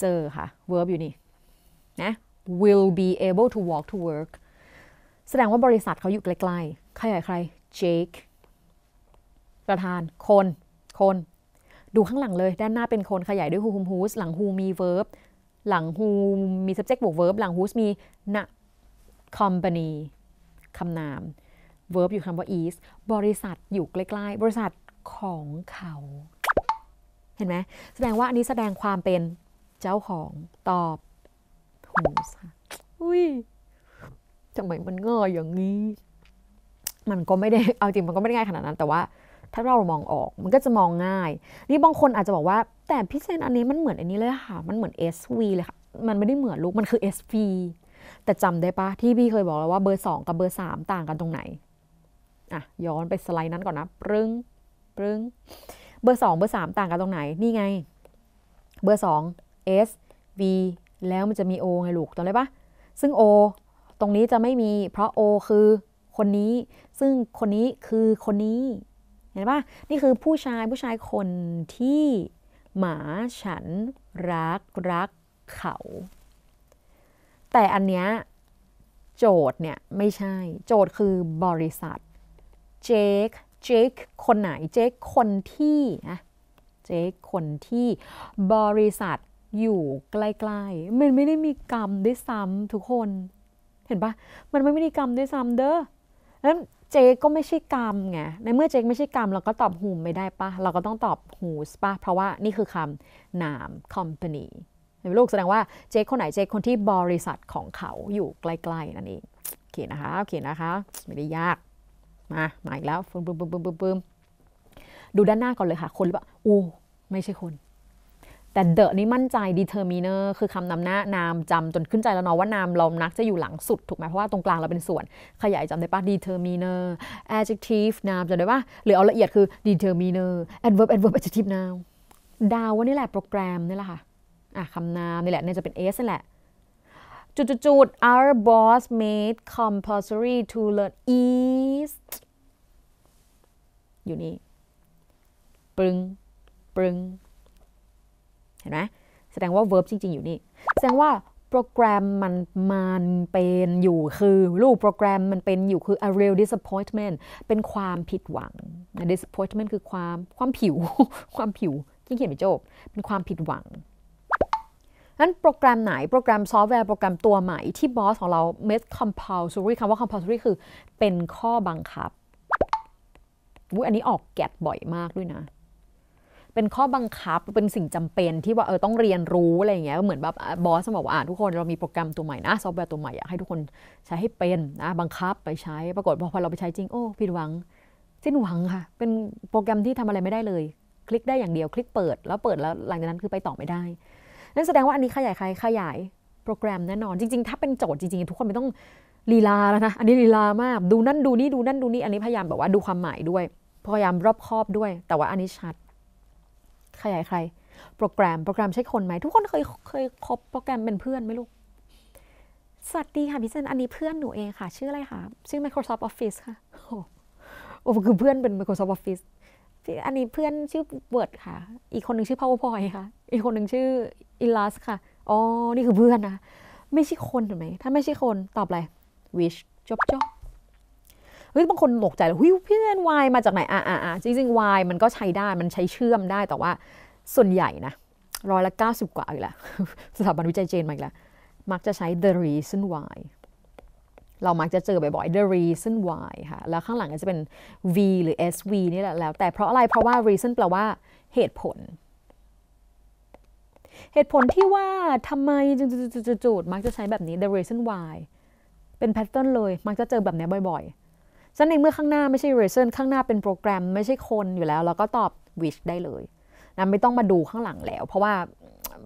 เจอค่ะ verb อยู่นี่นะ will be able to walk to work แสดงว่าบริษัทเขาอยู่ไกลๆ ใครใคร เจคประธาน คน คน ดูข้างหลังเลย ด้านหน้าเป็นคนขยายด้วยฮูมฮูสหลังฮูมี verb หลังฮูมี subject บวก verb หลังฮูสมีนะ company คำนาม verb อยู่คำว่า is บริษัทอยู่ใกล้ๆ บริษัทของเขา เห็นไหม แสดงว่าอันนี้แสดงความเป็นเจ้าของตอบ whose อุ้ยทำไมมันง่ายอย่างนี้ มันก็ไม่ได้ เอาจริงมันก็ไม่ได้ง่ายขนาดนั้น แต่ว่า ถ้าเรามองออก มันก็จะมองง่าย นี่บางคนอาจจะบอกว่า แต่พี่เซนอันนี้มันเหมือนอันนี้เลยค่ะ มันเหมือน SV เลยค่ะ มันไม่ได้เหมือนลูกมันคือ SV แต่จำได้ปะที่พี่เคยบอกแล้วว่าเบอร์2กับเบอร์3ต่างกันตรงไหน อ่ะ ย้อนไปสไลด์นั้นก่อนนะปรึงปรึงเบอร์2เบอร์3ต่างกันตรงไหน นี่ไง เบอร์2 S V แล้วมันจะมี O ไงลูกจำได้ปะซึ่ง O ตรงนี้จะไม่มี เพราะโอคือคนนี้ ซึ่งคนนี้คือคนนี้ เห็นปะนี่คือผู้ชาย ผู้ชายคนที่หมาฉันรักรักเขา แต่อันเนี้ยโจทย์เนี่ยไม่ใช่ โจทย์คือบริษัทเจค เจคคนไหน เจคคนที่นะ เจคคนที่บริษัทอยู่ใกล้ๆมันไม่ได้มีกรรมด้วยซ้ำทุกคนห็นปะมันไม่ได้กรรมด้วยซ้ำเด้อนั้นเจก็ไม่ใช่กรรมไง ในเมื่อเจไม่ใช่กรรม เราก็ตอบหูไม่ได้ปะเราก็ต้องตอบหูสปะเพราะว่านี่คือคำนาม company ในโลูกแสดงว่า เจคนไหนเจคนที่บริษัทของเขาอยู่ใกล้ๆนั่นเอง โอเค นะคะ โอเคนะคะ ไม่ได้ยาก มา มาอีกแล้วปึ้มปึ้มปึ้มปึ้มปึ้มดูด้านหน้าก่อนเลยค่ะ คนหรือเปล่าอู้ไม่ใช่คนแต่เดอะนี่มั่นใจ determiner คือคำนำหน้านามจำจนขึ้นใจแล้วเนาะว่านามเรานักจะอยู่หลังสุด ถูกไหมเพราะว่าตรงกลางเราเป็นส่วนขยายจำได้ปะ determiner adjective นามจำได้ปะหรือเอาละเอียดคือ determiner adverb adverb adjective noun ดาวว่านี่แหละโปรแกรมนี่แหละค่ะ อ่ะคำนาม นี่แหละเนี่ยจะเป็น s นี่แหละ จุดจุด our boss made compulsory to learn is อยู่นี่ปรึงปรึงเห็นไหมแสดงว่า verb จริงๆ อยู่นี่ แสดงว่าโปรแกรมมันมันเป็นอยู่คือรูปโปรแกรมมันเป็นอยู่คือ a real disappointment เป็นความผิดหวัง disappointment คือความความผิวความผิวที่เขียนไปจบเป็นความผิดหวังนั้นโปรแกรมไหนโปรแกรมซอฟต์แวร์โปรแกรมตัวใหม่ที่บอสของเรา made compulsory คำว่า compulsory คือ เป็นข้อบังคับ อันนี้ออกแกดบ่อยมากด้วยนะเป็นข้อบังคับเป็นสิ่งจำเป็นที่ว่าเออต้องเรียนรู้อะไรอย่างเงี้ยเหมือนแบบบอสบอกว่าทุกคนเรามีโปรแกรมตัวใหม่นะซอฟต์แวร์ตัวใหม่อยากให้ทุกคนใช้ให้เป็นนะบังคับไปใช้ปรากฏพอเราไปใช้จริงโอ้ผิดหวัง สิ้นหวังค่ะ เป็นโปรแกรมที่ทำอะไรไม่ได้เลย คลิกได้อย่างเดียวคลิกเปิด แล้วเปิดแล้วหลังจากนั้นคือไปต่อไม่ได้นั่นแสดงว่าอันนี้ขยายใครขยายโปรแกรมแน่นอน จริง ๆ ถ้าเป็นโจทย์จริง ๆทุกคนไม่ต้องลีลาแล้วนะอันนี้ลีลามาก ดูนั่นดูนี่ดูนั่นดูนี่อันนี้พยายามแบบว่าดูความหมายด้วยพยายามรอบคอบด้วยแต่ว่าอันนี้ชัดขยายใคร โปรแกรม โปรแกรม ใช่คนไหม ทุกคน เคย เคย คบ โปรแกรม เป็น เพื่อนไหมลูก สวัสดีค่ะพี่เจนอันนี้เพื่อนหนูเอง ค่ะ ชื่อ อะไรคะชื่อ Microsoft Office ค่ะโอ้โหคือ เพื่อนเป็น Microsoft Office อันนี้ เพื่อนชื่อ Word ค่ะ อีกคนหนึ่งชื่อ PowerPoint ค่ะ อีกคนหนึ่งชื่อ Illust ค่ะ อ๋อ นี่ คือ เพื่อนนะไม่ ใช่ คนถูกไหม ถ้า ไม่ ใช่ คน ตอบ อะไร wish จบจบเฮ้ยบางคน หลกใจเลยเฮ้ยเพื่อน Y มา จาก ไหน อ่าอ่าจริงจริงวามัน ก็ ใช้ ได้ มัน ใช้ เชื่อม ได้ แต่ว่าส่วนใหญ่นะร้อยละ 90 กว่าอีกแล้วสถาบันวิจัยเจนมาอีกแล้วมักจะใช้ the reason why เรามักจะเจอบ่อย ๆ the reason why ค่ะ แล้วข้างหลังก็จะเป็น v หรือ sv นี่แหละแล้ว แต่เพราะอะไรเพราะว่า reason แปลว่าเหตุผล เหตุผลที่ว่าทำไมจุดๆมักจะใช้แบบนี้ the reason why เป็นแพทเทิร์นเลย มักจะเจอแบบนี้บ่อยๆฉะนั้นในเมื่อข้างหน้าไม่ใช่ reason ข้างหน้าเป็นโปรแกรมไม่ใช่คนอยู่แล้วเราก็ตอบ which ได้เลยนะไม่ต้องมาดูข้างหลังแล้ว เพราะว่า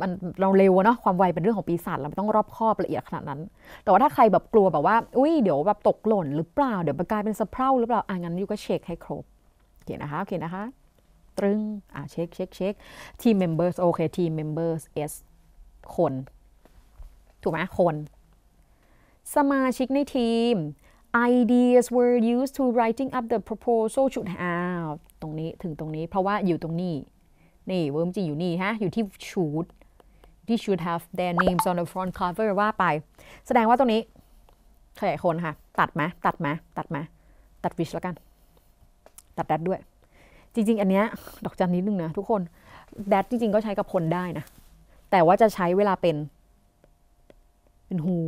มันเราเร็วเนาะ ความไวเป็นเรื่องของปีศาจเราไม่ต้องรอบคอบละเอียดขนาดนั้น แต่ว่าถ้าใครแบบกลัวแบบว่า อุ้ยเดี๋ยวแบบตกหล่นหรือเปล่า เดี๋ยวกลายเป็นสะเพร่าหรือเปล่าอ่างั้นยูก็เช็คให้ครบ โอเคนะคะโอเคนะคะตรึงอ่าเช็คเช็คเช็คทีมเมมเบอร์สโอเค ทีมเมมเบอร์สเอสคน ถูกไหมคน สมาชิกในทีม ideas were used to writing up the proposal should have ตรงนี้ถึงตรงนี้ เพราะว่าอยู่ตรงนี้นี่เวิรจริงอยู่นี่ฮะ อยู่ที่ชูดที่ชูดแฮฟเดนนีมซอนเดอร์ฟรอน e front c o v ว่าไป แสดงว่าตรงนี้ขยายคนค่ะตัดมตัดมตัดมตัดวิชแล้วกัน ตัดแดดด้วย จริง ๆ อันเนี้ยดอกจันนิดนึงนะทุกคนแดดจริง ๆ ก็ใช้กับคนได้นะ แต่ว่าจะใช้เวลาเป็น เป็นฮู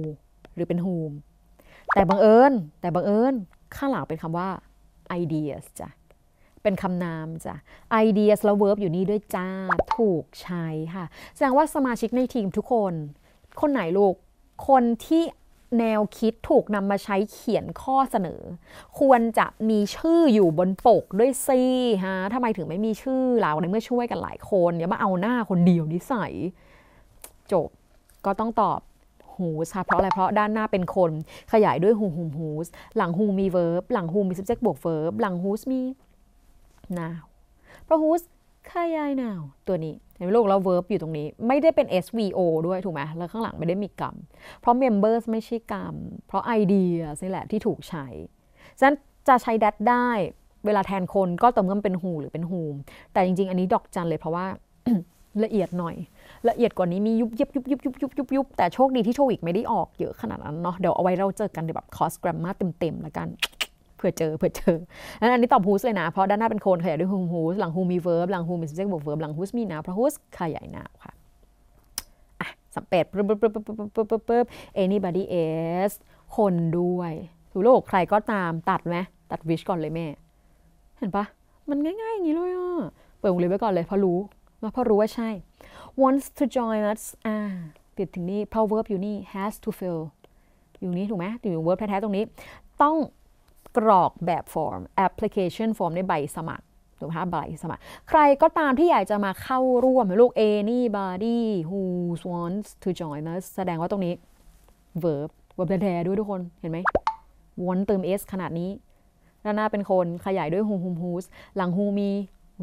หรือเป็นฮูมแต่บังเอิญแต่บังเอิญข้างหลังเป็นคำว่า ideas จ้ะเป็นคำนามจ้ะ ideas และ verb อยู่นี่ด้วยจ้า ถูกใช้ค่ะแสดงว่าสมาชิกในทีมทุกคน คนไหนลูก คนที่แนวคิดถูกนำมาใช้เขียนข้อเสนอ ควรจะมีชื่ออยู่บนปกด้วยซีฮะทำไมถึงไม่มีชื่อเราในเมื่อช่วยกันหลายคนอย่ามาเอาหน้าคนเดียวนิสัยจบก็ต้องตอบหูสเพราะอะไรเพราะด้านหน้าเป็นคนขยายด้วยหูหูหูสหลังหูมีเวิร์บหลังหูมี subject บวกเวิร์บหลังหูสมี now เพราะ who's ายาย now ตัวนี้เห็นไหมลูกเรา verb อยู่ตรงนี้ ไม่ได้เป็น SVO ด้วย ถูกไหม แล้วข้างหลังไม่ได้มีกรรม เพราะ members ไม่ใช่กรรม เพราะ ideas นี่แหละที่ถูกใช้ ฉะนั้นจะใช้ that ได้ เวลาแทนคนก็ต่อเมื่อเป็น who หรือเป็น whom แต่จริงๆ อันนี้ดอกจันเลยเพราะว่า ละเอียดหน่อย ละเอียดกว่านี้มียุบยิบยุบยุบยุบยุบยุบยุบแต่โชคดีที่โชวิกไม่ได้ออกเยอะขนาดนั้นเนาะเดี๋ยวเอาไว้เราเจอกันในแบบคอสแกรมมาเต็มๆแล้วกันเผื่อเจอเผื่อเจอนั้นอันนี้ตอบฮูสเลยนะ เพราะด้านหน้าเป็นโคนขยายด้วยฮูมฮูส หลังฮูมีเวิร์บ หลังฮูมีสเจกบวกเวิร์บ หลังฮูสมีนาเพราะฮูสขยายนาค่ะอ่ะสัมเป็ดปึ๊บปึ๊บปึ๊บปึ๊บปึ๊บปึ๊บ anybody s คนด้วยถูโลกใครก็ตามตัดไหมตัดวิชก่อนเลยแม่เห็นปะมันง่ายๆอย่างนี้เลยอ่ะเปิดวงเล็บไว้ก่อนเลยเพราะรู้เพราะรู้ว่าใช่ wants to join us อ่าติดถึงนี่เพราะ verb อยู่นี่ has to fill อยู่นี้ถูกไหมติดอยู่ verb แท้ๆตรงนี้ต้องกรอกแบบฟอร์มแอปพลิเคชันฟอร์มในใบสมัครถูกไหมคะใบสมัครใครก็ตามที่อยากจะมาเข้าร่วม ลูก anybody who wants to join us แสดงว่าตรงนี้ verb วบแท้ๆด้วยทุกคนเห็นไหมวนเติม s ขนาดนี้ด้านหน้าเป็นคนขยายด้วย who w h o w h o s หลัง who มี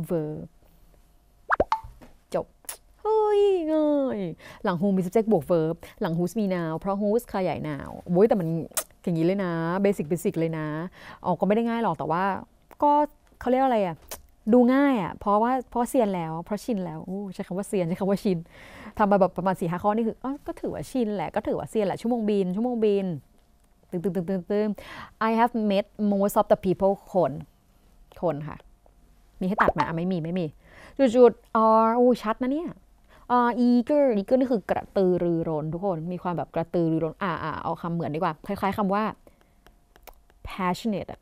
verb จบ เฮ้ยเงยหลัง who มี subject บวก verb หลัง w h o s มี noun เพราะ w h o s ขยาย n o u โว้ยแต่มันอย่างนี้เลยนะเบสิกเบสิกเลยนะออกก็ไม่ได้ง่ายหรอก แต่ว่า ก็เขาเรียกอะไรอะดูง่ายอะ่ะ เพราะว่าเพราะเซียนแล้ว เพราะชินแล้วใช้คำว่าเซียน ใช้คำว่าชินทำมาแบบประมาณสี่ห้าข้อนี่คืออก็ถือว่าชินแหละ ก็ถือว่าเซียนแหละ ชั่วโมงบินชั่วโมงบินตึ้งตึ้งตึ้งตึ้งตึ้ง I have met most of the people คนคนค่ะ มีให้ตัดไหมไม่มีไม่มีจุดจุ r อ๋้ชัดนะเนี่ยอีเกอร์อีเกอร์นี่คือกระตือรือร้นทุกคน มีความแบบกระตือรือร้น อ่าอ่าเอาคำเหมือนดีกว่า คล้ายๆคำว่า passionate อะ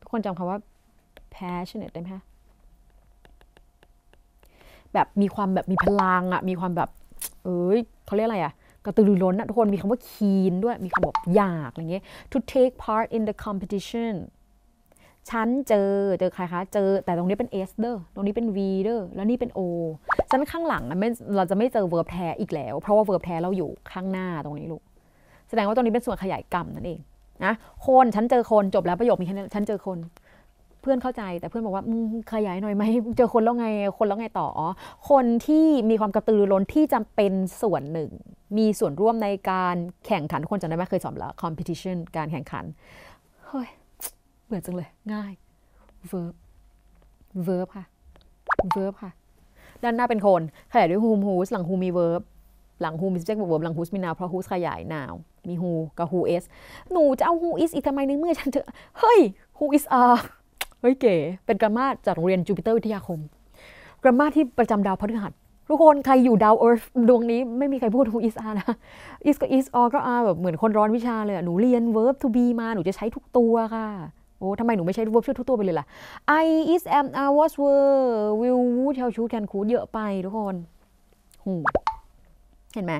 ทุกคนจำคำว่า passionate ได้ไหมคะแบบมีความแบบมีพลังอะมีความแบบเอ้ยเขาเรียกอะไรอะกระตือรือร้นนะทุกคน มีคำว่า keen ด้วย มีคำแบบอยากอะไรเงี้ย to take part in the competition ฉันเจอเจอใครคะเจอแต่ตรงนี้เป็น S เดรอตรงนี้เป็น V เดอร์แล้วนี่เป็น O ฉันข้างหลังเราจะไม่เจอเวิร์บแท้อีกแล้ว เพราะว่าเวิร์บแท้เราอยู่ข้างหน้าตรงนี้ลูกแสดงว่าตรงนี้เป็นส่วนขยายกรรมนั่นเองนะคนฉันเจอคนจบแล้วประโยคมีแค่นั้นฉันเจอคน เพื่อนเข้าใจแต่เพื่อนบอกว่าขยายหน่อยไหมเจอคนแล้วไงคนแล้วไงต่อ คนที่มีความกระตือรือร้นที่จำเป็นส่วนหนึ่งมีส่วนร่วมในการแข่งขันคนจำได้ไหมเคยสอนแล้ว competition การแข่งขันเฮ้ยเบื่อจังเลย ง่าย verb verb ค่ะ verb ค่ะด้านหน้าเป็นคนขยายด้วย whom whose หลัง who มี verb หลัง who มี subject verb หลัง whose มี noun เพราะ whose ขยาย noun มี who กับ who is หนูจะเอา who is อีกทำไมในเมื่อฉันเจอเฮ้ย who is are เฮ้ยเก๋เป็นกรามาจากโรงเรียนจูปิเตอร์วิทยาคมกรามาที่ประจำดาวพฤหัสทุกคนใครอยู่ดาวเอิร์ธดวงนี้ไม่มีใครพูด who is are นะ is ก็ is or ก็ are แบบเหมือนคนร้อนวิชาเลยหนูเรียน verb to be มาหนูจะใช้ทุกตัวค่ะโอ้ทำไมหนูไม่ใช้ verb ช่อทุกตัวไปเลยล่ะ I is am I was were will would h a l l should can could เยอะไปทุกคน หู เห็นไหม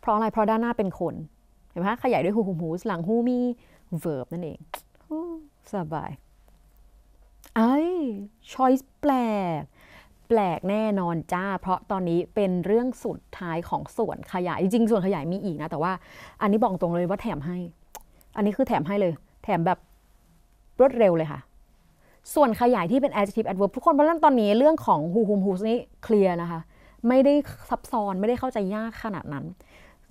เพราะอะไร เพราะด้านหน้าเป็นคน เห็นไหมขยายด้วยหูหูหูหลังหูมี verb นั่นเอง สบายไอ้ choice แปลก แปลกแน่นอนจ้า เพราะตอนนี้เป็นเรื่องสุดท้ายของส่วนขยาย จริงส่วนขยายมีอีกนะ แต่ว่า อันนี้บอกตรงเลยว่าแถมให้ อันนี้คือแถมให้เลย แถมแบบรวดเร็วเลยค่ะ ส่วนขยายที่เป็น adjective adverb ทุกคนเพราะนั้นตอนนี้เรื่องของ who whom whose นี่เคลียร์นะคะ ไม่ได้ซับซ้อนไม่ได้เข้าใจยากขนาดนั้น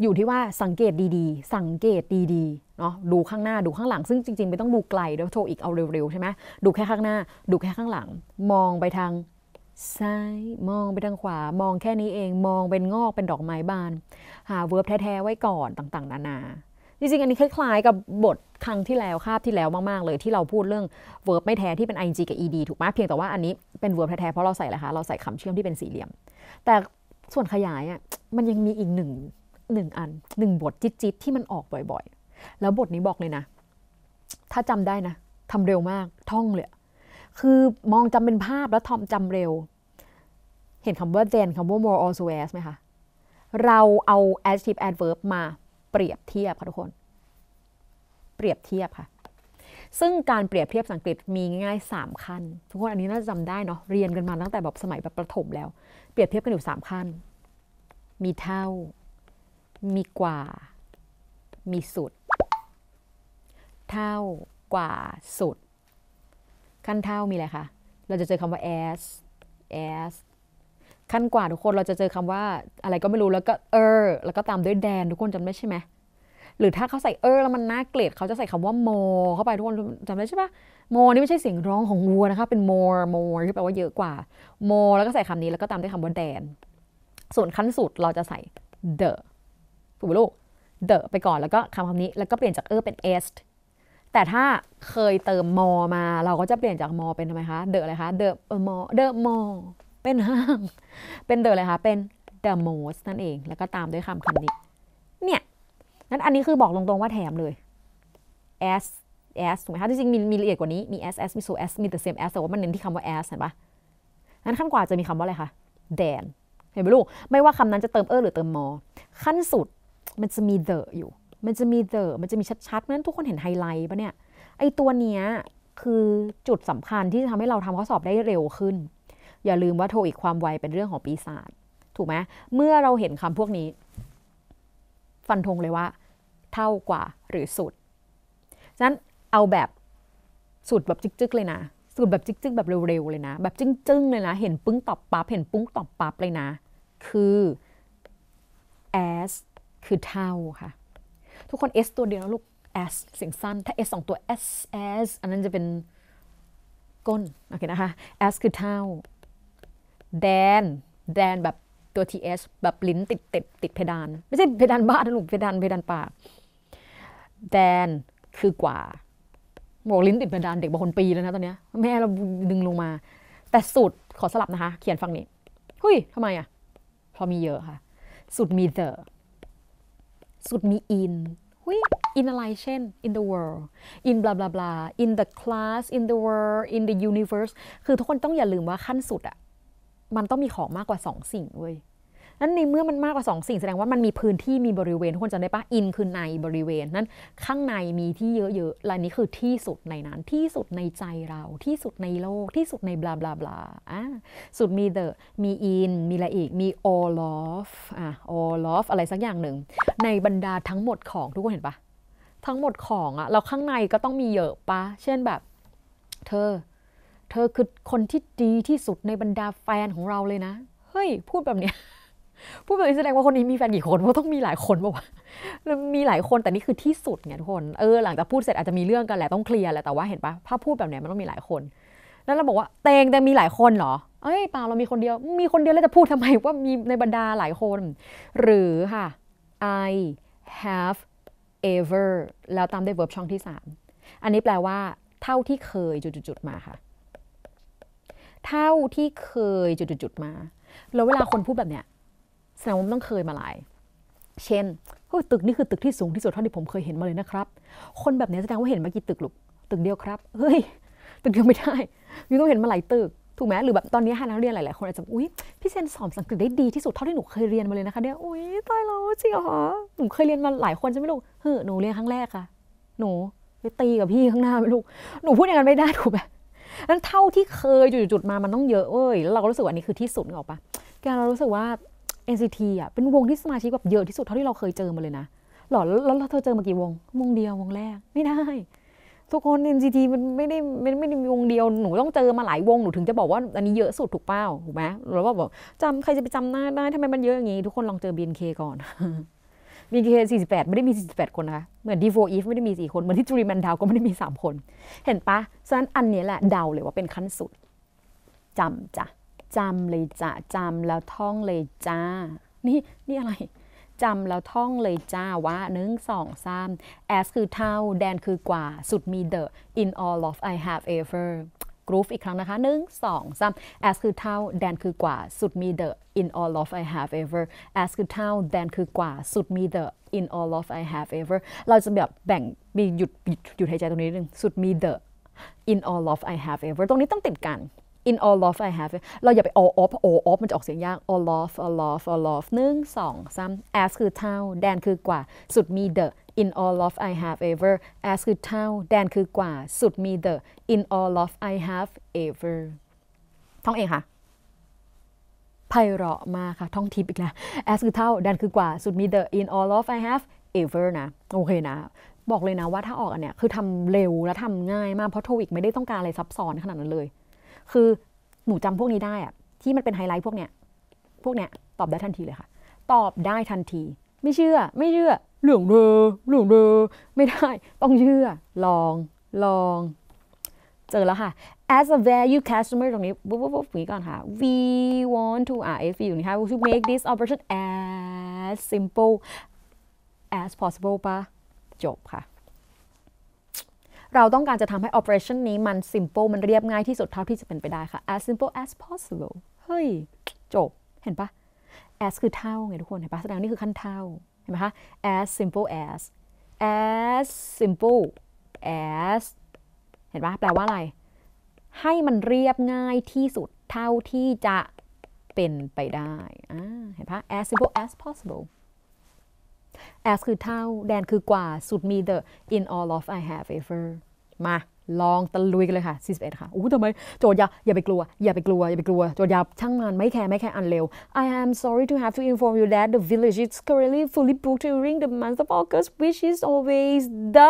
อยู่ที่ว่าสังเกตดีๆ สังเกตดีๆ เนาะดูข้างหน้าดูข้างหลังซึ่งจริง ๆ ไม่ต้องดูไกลด้วยโทอีกเอาเร็ว ๆ ใช่ไหม ดูแค่ข้างหน้า ดูแค่ข้างหลัง มองไปทางซ้ายมองไปทางขวา มองแค่นี้เอง มองเป็นงอกเป็นดอกไม้บาน หาเวิร์บแท้ๆไว้ก่อนต่างๆนานาจริงๆอันนี้คล้ายๆกับบทครั้งที่แล้วคาบที่แล้วมากๆเลย ที่เราพูดเรื่อง verb ไม่แท้ที่เป็น ing กับ ed ถูกไหมเพียงแต่ว่าอันนี้ เป็น verb แท้ๆเพราะเราใส่อะไรคะเราใส่คำเชื่อมที่เป็นสี่เหลี่ยมแต่ส่วนขยายอ่ะมันยังมีอีกหนึ่งหนึ่งอันหนึ่งบทจิ๊ดๆ ที่มันออกบ่อยๆ แล้วบทนี้บอกเลยนะ ถ้าจำได้นะทำเร็วมากท่องเลย คือมองจำเป็นภาพแล้วทอมจำเร็ว เห็นคำว่า then คำว่า more also as ไหมคะเราเอา adjective adverb มาเปรียบเทียบค่ะทุกคนเปรียบเทียบค่ะซึ่งการเปรียบเทียบสังกฤษมีง่ายๆ3ขั้นทุกคนอันนี้น่าจะจำได้เนาะเรียนกันมาตั้งแต่แบบสมัยแบบประถมแล้ว เปรียบเทียบกันอยู่3ขั้น มีเท่า มีกว่า มีสุด เท่ากว่าสุด ขั้นเท่ามีอะไรคะเราจะเจอคำว่า as as ขั้นกว่าทุกคนเราจะเจอคำว่าอะไรก็ไม่รู้แล้วก็เออแล้วก็ตามด้วยแดน ทุกคนจำได้ใช่ไหมหรือถ้าเขาใส่เออแล้วมันน่าเกลียดเขาจะใส่คำว่าโมเข้าไปทุกคนจำได้ใช่ปะโมนี่ไม่ใช่เสียงร้องของวัวนะคะเป็น more more ที่แปลว่าเยอะกว่าโมแล้วก็ใส่คำนี้ แล้วก็ตามด้วยคำว่าแดน ส่วนขั้นสุดเราจะใส่ the ถูกไหมลูก the ไปก่อนแล้วก็คำคำนี้แล้วก็เปลี่ยนจากเออเป็น s แต่ถ้าเคยเติมมอมาเราก็จะเปลี่ยนจากมอเป็นทำไมคะเดอะอะไรคะเดอะมอเดอะมอเป็นห้างเป็นเดอะอะไรคะเป็น the most นั่นเอง แล้วก็ตามด้วยคำคำนี้เนี่ย นั้นอันนี้คือบอกตรงๆว่าแถมเลย as as ถูกไหมคะจริงๆมีมีละเอียดกว่านี้ มี as as มี so as มี the same as แต่ว่ามันเน้นที่คำว่า as เห็นปะนั้นขั้นกว่าจะมีคำว่าอะไรคะ than เห็นไหมลูก ไม่ว่าคำนั้นจะเติมเออหรือเติมมอ ขั้นสุดมันจะมี the อยู่ มันจะมี the มันจะมีชัดๆนั้นทุกคนเห็นไฮไลท์ปะเนี่ย ไอตัวเนี้ยคือจุดสำคัญที่จะทำให้เราทำข้อสอบได้เร็วขึ้นอย่าลืมว่าโทอีกความไวเป็นเรื่องของปีศาจถูกไหมเมื่อเราเห็นคำพวกนี้ ฟันธงเลยว่า เท่ากว่าหรือสุดฉะนั้นเอาแบบสุดแบบจึ๊กๆ เลยนะสุดแบบจึ๊กๆแบบเร็วๆเลยนะแบบจึ้งๆเลยนะเห็นปึ้งตอบปั๊บเห็นปุ้งตอบปั๊บเลยนะ คือ as คือเท่าค่ะทุกคน s ตัวเดียวลูก as เสียงสั้น ถ้า s สองตัว s as อันนั้นจะเป็นก้นโอเคนะคะ as คือเท่าแดนแดนแบบตัว TS แบบลิ้นติดติดติดเพดาน ไม่ใช่เพดานบ้านนะลูกเพดานเพดานปากแดนคือกว่าบอกลิ้นติดเพดานเด็กบางคนปีแล้วนะตอนเนี้ยแม่เราดึงลงมา แต่สูตรขอสลับนะคะ เขียนฟังนี้เฮ้ยทำไมอ่ะพอมีเยอะค่ะ สุดมี the สุดมี in หุ้ย in อะไรเช่น in the world in blah blah blah in the class in the world in the universe คือทุกคนต้องอย่าลืมว่าขั้นสุดอะมันต้องมีของมากกว่า2สิ่งเว้ยนั้นในเมื่อมันมากกว่า2สิ่งแสดงว่ามันมีพื้นที่มีบริเวณทุกคนจำได้ปะอินคือในบริเวณนั้น ข้างในมีที่เยอะๆ และนี้คือที่สุดในนั้น ที่สุดในใจเราที่สุดในโลกที่สุดในบลาบลาบลาอ่ะสุดมีเดอะมีอิน มีอะไรอีก มีโอลอฟอ่ะโอลอฟอะไรสักอย่างหนึ่งในบรรดาทั้งหมดของทุกคนเห็นปะทั้งหมดของอะเราข้างในก็ต้องมีเยอะปะ เช่นแบบ เธอเธอคือคนที่ดีที่สุดในบรรดาแฟนของเราเลยนะ เฮ้ย พูดแบบเนี้ย พูดแบบนี้แสดงว่าคนนี้มีแฟนกี่คนเพราะต้องมีหลายคนบอกว่ามีหลายคน แต่นี่คือที่สุดไงทุกคน เออ หลังจากพูดเสร็จอาจจะมีเรื่องกันแหละ ต้องเคลียร์แหละ แต่ว่าเห็นปะถ้าพูดแบบเนี้ยมันต้องมีหลายคน แล้วเราบอกว่าเตงแต่มีหลายคนเหรอ เอ้ยเปล่าเรามีคนเดียว มีคนเดียวแล้วจะพูดทำไมว่ามีในบรรดาหลายคน หรือค่ะ I have ever แล้วตามด้วย verb ช่องที่3อันนี้แปลว่าเท่าที่เคย จุดๆมาค่ะเท่าที่เคยจุดๆมาแล้วเวลาคนพูดแบบเนี้ยแสดงว่ามันต้องเคยมาหลาย เช่นเฮ้ยตึกนี่คือตึกที่สูงที่สุดเท่าที่ผมเคยเห็นมาเลยนะครับ คนแบบนี้แสดงว่าเห็นมากี่ตึกลูกตึกเดียวครับ เฮ้ย ตึกเดียวไม่ได้ยูต้องเห็นมาหลายตึก ถูกไหมหรือแบบตอนนี้ฮานักเรียนหลายๆคนอาจจะอุ้ยพี่เซนสอนสังกฤษได้ดีที่สุดเท่าที่หนูเคยเรียนมาเลยนะคะเนี่ย อุ้ยตายแล้วจริงเหรอหนูเคยเรียนมาหลายคนใช่ไหมลูกเฮ้ยหนูเรียนครั้งแรกอะหนูไปตีกับพี่ข้างหน้าไปลูก หนูพูดอย่างนั้นไม่ได้ถูกไหมนั้นเท่าที่เคยอยู่จุดมามันต้องเยอะเว้ย แล้วเราก็รู้สึกว่าอันนี้คือที่สุดเหรอปะแกเรารู้สึกว่า NCT อ่ะ เป็นวงที่สมาชิกแบบเยอะที่สุดเท่าที่เราเคยเจอมาเลยนะหรอแล้ว เธอเจอมากี่วง วงเดียว วงแรก ไม่ได้ ทุกคน NCT มันไม่ได้ มันไม่ได้มีวงเดียว หนูต้องเจอมาหลายวง หนูถึงจะบอกว่าอันนี้เยอะสุดถูกเป้าถูกไหมหรือว่าบอกจำใครจะไปจำหน้าได้ทำไมมันเยอะอย่างงี้ ทุกคนลองเจอ BNK ก่อนมีเค่สสีิบแปดไม่ได้มีสสี่ิบแปดคนนะคะเหมือนดีโฟอีฟไม่ได้มีสี่คน เหมือนที่จูริแมนดาว ก็ไม่ได้มีสามคน เห็นปะฉะนั้นอันนี้แหละเดาเลยว่าเป็นขั้นสุด จำจ้ะจำเลยจ้ะจำแล้วท่องเลยจ้า นี่ นี่อะไร จำแล้วท่องเลยจ้าว่าหนึ่งสองสาม as คือเท่าแดนคือกว่าสุดมี the in all of I have ever กรูฟอีกครั้งนะคะหนึ่งสองซ้ำ as คือเท่า than คือกว่าสุดมี the in all of I have ever as คือเท่า than คือกว่าสุดมี the in all of I have ever เราจะแบบแบ่งมีหยุดหยุดหายใจตรงนี้หนึงสุดมี the in all of I have ever ตรงนี้ต้องติดกัน in all of I have เราอย่าไป all of all of มันจะออกเสียงยาก all of all of all of หนึ่งสองสาม as คือเท่า than คือกว่าสุดมี the in all of I have ever as คือเท่าแด a n คือกว่า สุดมี the in all of I have ever ท่องเองค่ะไพเราะมากค่ะ ท่องทิปอีกแล้ว as คือเท่าแด a n คือกว่า สุดมี the in all of I have ever นะโอเคนะ บอกเลยนะว่าถ้าออกอันเนี้ยคือทำเร็วและทำง่ายมากเพราะโทวิกไม่ได้ต้องการอะไรซับซ้อนขนาดนั้นเลย คือหนูจำพวกนี้ได้อะที่มันเป็นไฮไลท์พวกเนี้ยพวกเนี้ยตอบได้ทันทีเลยค่ะตอบได้ทันที ไม่เชื่อไม่เชื่อเรื่องเดอเรื่องเดอไม่ได้ ต้องเชื่อลอง ลอง เจอแล้วค่ะ as a value customer ตรงนี้ปุ๊บปุ๊บปุ๊บนี้ก่อนค่ะ we want to ah i อยู่นคะ we s to make this operation as simple as possible ปะจบค่ะ เราต้องการจะทำให้ operation นี้มัน simple มันเรียบง่ายที่สุดเท่าที่จะเป็นไปได้ค่ะ as simple as possible เฮ้ย จบ เห็นปะ as คือเท่าไงทุกคน เห็นปะแสดงนี่คือขั้นเท่าเห็นไหมคะ as simple as as simple as เห็นปะแปลว่าอะไร ให้มันเรียบง่ายที่สุดเท่าที่จะเป็นไปได้ เห็นปะ as simple as possible as คือเท่า แดนคือกว่า สุดมี the in all of I have ever มาลองตะลุยกันเลยค่ะ 41 ค่ะอู้ทำไม โจทย์ยาอย่าไปกลัว อย่าไปกลัว อย่าไปกลัว โจทย์ยาช่างมันไม่แคร์ไม่แคร์อันเร็ว I am sorry to have to inform you that the village is currently fully booked during the month of August which is always the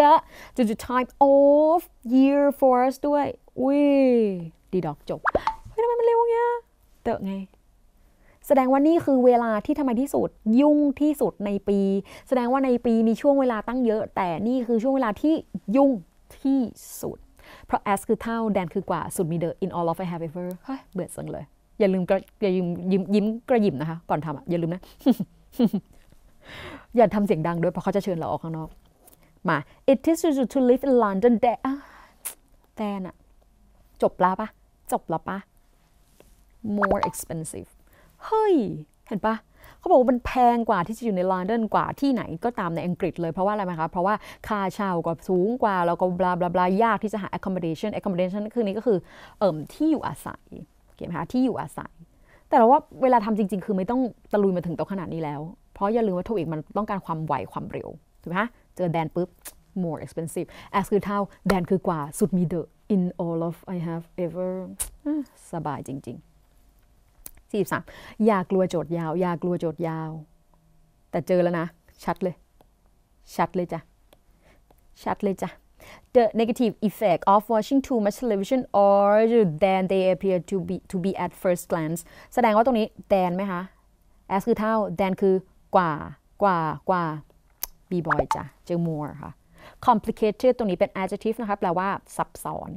the t e the time of year for us ด้วยอุ้ย ดีดอกจบทำไมมันเร็วเงี้ยเตอะไงแสดงว่านี่คือเวลาที่ทำไมที่สุด ยุ่งที่สุดในปี แสดงว่าในปีมีช่วงเวลาตั้งเยอะ แต่นี่คือช่วงเวลาที่ยุ่งที่สุด เพราะ as คือเท่า than คือกว่าสุดมี the in all of I have ever เฮ้ยเบื่อจังเลยอย่าลืมอย่าลืมยิ้มยิ้มกระยิมนะคะก่อนทำอ่ะอย่าลืมนะ อย่าทำเสียงดังด้วยเพราะเขาจะเชิญเราออกข้างนอก มา it is to to live in London แต่แตน่ะจบแล้วปะจบแล้วปะ more expensive เฮ้ย เห็นปะเขาบอกว่ามันแพงกว่าที่จะอยู่ในลอนดอนกว่าที่ไหนก็ตามในอังกฤษเลยเพราะว่าอะไรไหมคะ เพราะว่าค่าเช่าก็สูงกว่า แล้วก็บลาบลาบลา ยากที่จะหา accommodation accommodation คือนี้ก็คือ เอ่มที่อยู่อาศัยเก็บไหมคะที่อยู่อาศัย แต่เราว่าเวลาทำจริง ๆ คือไม่ต้องตะลุยมาถึงตรงขนาดนี้แล้ว เพราะอย่าลืมว่าทวีกมันต้องการความไวความเร็วถูกไหมคะเจอแดนปุ๊บ more expensive as คือเท่าแดนคือกว่าสุดมีเดอ in all of I have ever สบายจริง ๆามอย่ากลัวโจทย์ยาว อย่ากลัวโจทย์ยาว แต่เจอแล้วนะ ชัดเลย ชัดเลยจ้ะ ชัดเลยจ้ะ The negative effect of watching too much television or than they appear to be to be at first glance แสดงว่าตรงนี้ than ไหมคะ as คือเท่า than คือ กว่า กว่า กว่า be boy จ้ะเจอ more ค่ะ complicated ตรงนี้เป็น adjective นะคะแปลว่า ซับซ้อน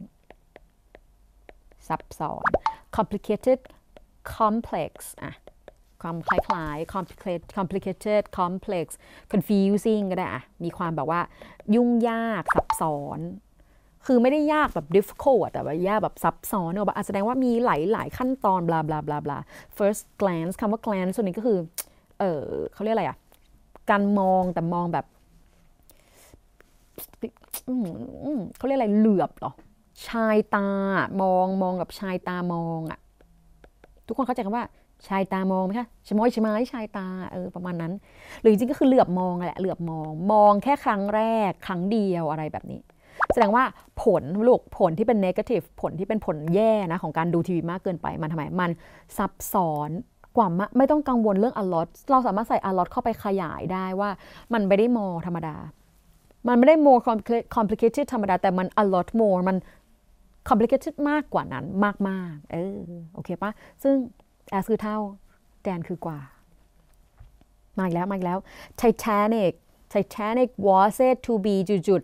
ซับซ้อน complicated complex อ่ะความคล้ายๆ complicated complicated complex confusing ก็ได้อะมีความแบบว่า ยุ่งยากซับซ้อน คือไม่ได้ยากแบบ difficult แต่ว่า ยากแบบซับซ้อนเนอะแสดงว่ามีหลายหลายขั้นตอน blah blah blah blah first glance คำว่า glance ส่วนนี้ก็คือ เออ เขาเรียกอะไรอะการมองแต่มองแบบ เขาเรียกอะไรเหลือบหรอ ชายตามอง มองกับชายตา มองอะทุกคนเข้าใจคนว่าชายตามองไหมคะ ชมอย ชมายชายตาเออประมาณนั้น หรือจริงก็คือเหลือบมองแหละเหลือบมองมองแค่ครั้งแรกครั้งเดียวอะไรแบบนี้ แสดงว่าผลลูกผลที่เป็นเนกาทีฟผลที่เป็นผลแย่นะของการดูทีวีมากเกินไป มันทำไมมันซับซ้อนกว่าไม่ต้องกังวลเรื่องอัลลอตเราสามารถใส่อัลลอตเข้าไปขยายได้ว่ามันไม่ได้มอธรรมดา มันไม่ได้ more complicated ธรรมดาแต่มันอ l ล t more มันคอมพลีเคชันมากกว่านั้นมากๆเออ โอเคปะซึ่งแอสคือเท่าแดนคือกว่า มาอีกแล้ว มาอีกแล้ว Titanic Titanic was said to be จุด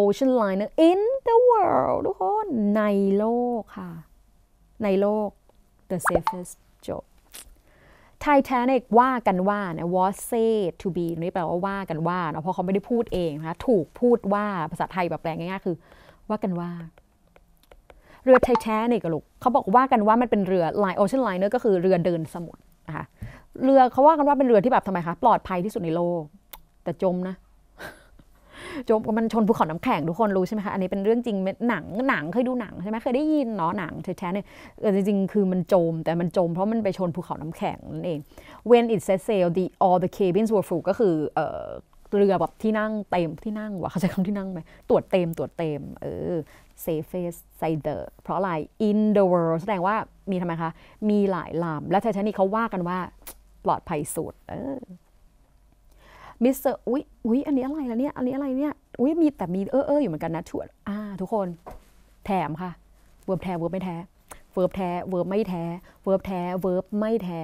ocean liner in the world ทุกคน ในโลกค่ะ ในโลก the safest จบ Titanic ว่ากันว่านะ was said to be นี่แปลว่าว่ากันว่าเนาะเพราะเขาไม่ได้พูดเองนะถูกพูดว่าภาษาไทยแบบแปลง่ายๆคือว่ากันว่าเรือไทแทนี่กลูกเขาบอกว่ากันว่ามันเป็นเรือไลน์โอเชียนไลเนก็คือเรือเดินสมุทรนะคะ เรือเขาว่ากันว่าเป็นเรือที่แบบทำไมคะ ปลอดภัยที่สุดในโลก แต่จมนะ จมมันชนภูเขาน้ำแข็งทุกคนรู้ใช่ไหมคะ อันนี้เป็นเรื่องจริงหนัง หนังเคยดูหนังใช่ไหมเคยได้ยินเนาะ หนังแท้ๆเนี่ยจริงๆคือมันจม แต่มันจมเพราะมันไปชนภูเขาน้ำแข็งนั่นเอง when it set sail the all the cabins were full ก็คือเรือแบบที่นั่งเต็มที่นั่งวะเขาใช้คำที่นั่งไหมตรวจเต็มตรวจเต็มเออ safest cider เพราะอะไร in the world แสดงว่ามีทำไมคะ มีหลายลำและไททานิคเขาว่ากันว่า ปลอดภัยสุดเออมิสเตอร์อุ้ยอุ้ยอันนี้อะไรล่ะเนี่ยอันนี้อะไรเนี่ยอุ้ยมีแต่มีเออเอออยู่เหมือนกันนะชวดอ่าทุกคน แถมค่ะเวิร์บแท้เวิร์บไม่แท้เวิร์บแท้เวิร์บไม่แท้เวิร์บแท้เวิร์บไม่แท้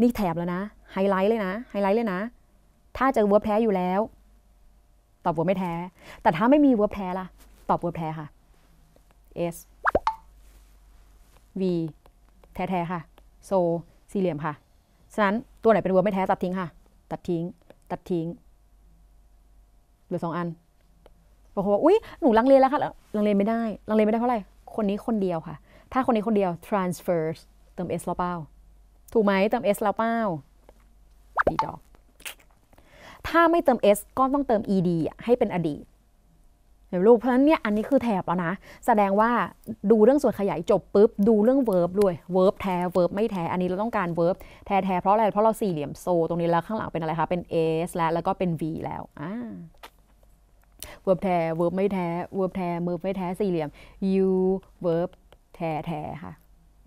นี่แถมแล้วนะ ไฮไลท์เลยนะไฮไลท์เลยนะถ้าเจอเวิร์บแท้อยู่แล้วตอบเวิร์บไม่แท้ แต่ถ้าไม่มีเวิร์บแท้ล่ะอบเวอร์แพรค่ะ s v แท้ๆค่ะ so สี่เหลี่ยมค่ะ ฉะนั้นตัวไหนเป็นเวอร์ไม่แท้ตัดทิ้งค่ะ ตัดทิ้ง ตัดทิ้ง เหลือสองอันบอกว่าออุ๊ย หนูลังเลแล้วค่ะ ลังเลไม่ได้ ลังเลไม่ได้เพราะอะไร คนนี้คนเดียวค่ะ ถ้าคนนี้คนเดียว transfer เติม s แล้วเป้าถูกไหมเติม s แล้วเป้าดีดอก ถ้าไม่เติม s ก็ต้องเติม ed ให้เป็นอดีตเห็นรูปเพราะฉะนั้นเนี่ยอันนี้คือแถบแล้วนะ แสดงว่าดูเรื่องส่วนขยายจบปุ๊บดูเรื่องเวิร์บด้วยเวิร์บแท้เวิร์บไม่แท้อันนี้เราต้องการเวิร์บแท้แท้เพราะอะไร เพราะเราสี่เหลี่ยมโซตรงนี้แล้วข้างหลังเป็นอะไรคะ เป็น S แล้วแล้วก็เป็น V แล้วอ่าเวิร์บแท้เวิร์บไม่แท้เวิร์บแท้เวิร์บไม่แท้สี่เหลี่ยม U เวิร์บแท้แท้ค่ะ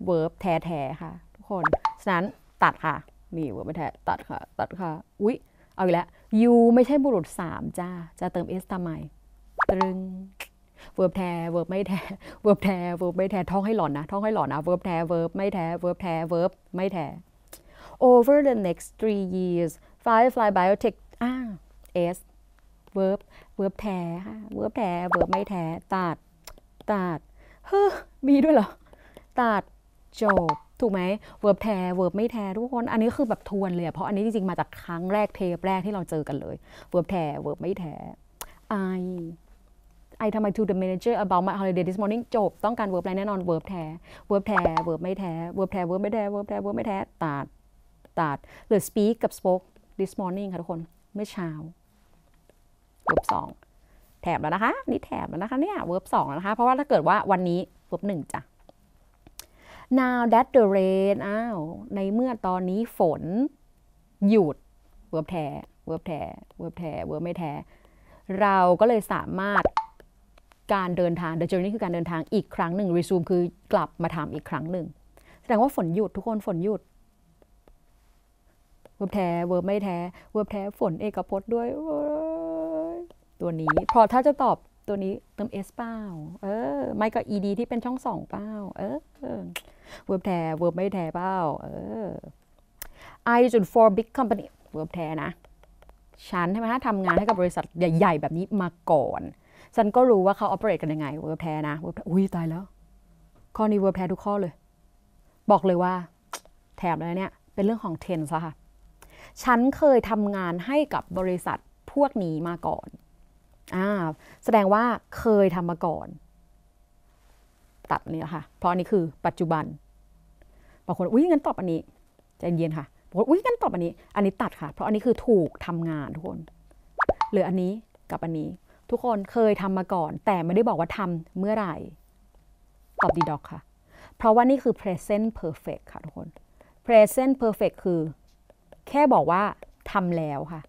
เวิร์บแท้แท้ค่ะทุกคน ฉะนั้นตัดค่ะ นี่เวิร์บไม่แท้ตัดค่ะตัดค่ะ อุ๊ย เอาอีกแล้ว U ไม่ใช่บุรุษสามจ้าจะเติม S ทำไมตรึงเวิร์บแท้เวิร์บไม่แท้เวิร์บแท้เวิร์บไม่แท้ท่องให้หลอนนะท่องให้หลอนนะเวิร์บแท้เวิร์บไม่แท้เวิร์บแท้เวิร์บไม่แท้ over the next three years Firefly Biotech อ่า S verb verb แท้ verb แท้ verb ไม่แท้ตัดตัดเฮ้อมีด้วยเหรอตัดจบถูกไหม verb แท้ verb ไม่แท้ทุกคน อันนี้คือแบบทวนเลยเพราะอันนี้จริงๆมาจากครั้งแรกเทปแรกที่เราเจอกันเลย verb แท้ verb ไม่แท้ I I ทำไม to the manager about my holiday this morning จบต้องการ verb อะไรแน่นอน verb แท้ verb แท้ verb ไม่แท้ verb แท้ verb ไม่แท้ verb แท้ verb ไม่แท้ตัดตัดเหลือ speak กับ spoke this morning ค่ะทุกคน เมื่อเช้า verb สองแถบแล้วนะคะ นี่แถบแล้วนะคะเนี่ย verb สองแล้วนะคะ เพราะว่าถ้าเกิดว่าวันนี้ verb หนึ่งจ้ะ now that the rain อ้าวในเมื่อตอนนี้ฝนหยุด verb แท้ verb แท้ verb แท้ verb ไม่แท้ เราก็เลยสามารถการเดินทาง The journey คือการเดินทางอีกครั้งหนึ่ง resume คือกลับมาทำอีกครั้งหนึ่งแสดงว่าฝนหยุดทุกคนฝนหยุดเวิร์บแท้เวิร์บไม่แท้เวิร์บแท้ ฝนเอกพจน์ด้วย ตัวนี้ พอถ้าจะตอบตัวนี้เติม s เป้าเออไม่ก็ ed ที่เป็นช่องสองเป้าเออเวิร์บแท้เวิร์บไม่แท้เป้าเออ I จุด for big company เวิร์บแท้นะ ฉันใช่ไหมฮะทำงานให้กับบริษัทใหญ่ ๆ แบบนี้มาก่อนฉันก็รู้ว่าเขาออเปเรตกันยังไงเวิร์บแทรนะเวิร์บอุ้ยตายแล้วข้อนี้เวิร์บแทรทุกข้อเลย บอกเลยว่า แถบแล้วเนี่ย เป็นเรื่องของเทนส์ค่ะ ฉันเคยทำงานให้กับบริษัทพวกนี้มาก่อน อ่า แสดงว่าเคยทำมาก่อน ตัดเนี่ค่ะ เพราะนี้คือปัจจุบันบางคน อุ้ยงั้นตอบอันนี้ใจเย็นค่ะบอกว่าอุ้ยงั้นตอบอันนี้ อันนี้ตัดค่ะ เพราะอันนี้คือถูกทำงานทุกคนเหลืออันนี้กับอันนี้ทุกคนเคยทำมาก่อน แต่ไม่ได้บอกว่าทำเมื่อไหร่ตอบดีดอกค่ะ เพราะว่านี่คือ present perfect ค่ะทุกคน present perfect คือแค่บอกว่าทำแล้วค่ะ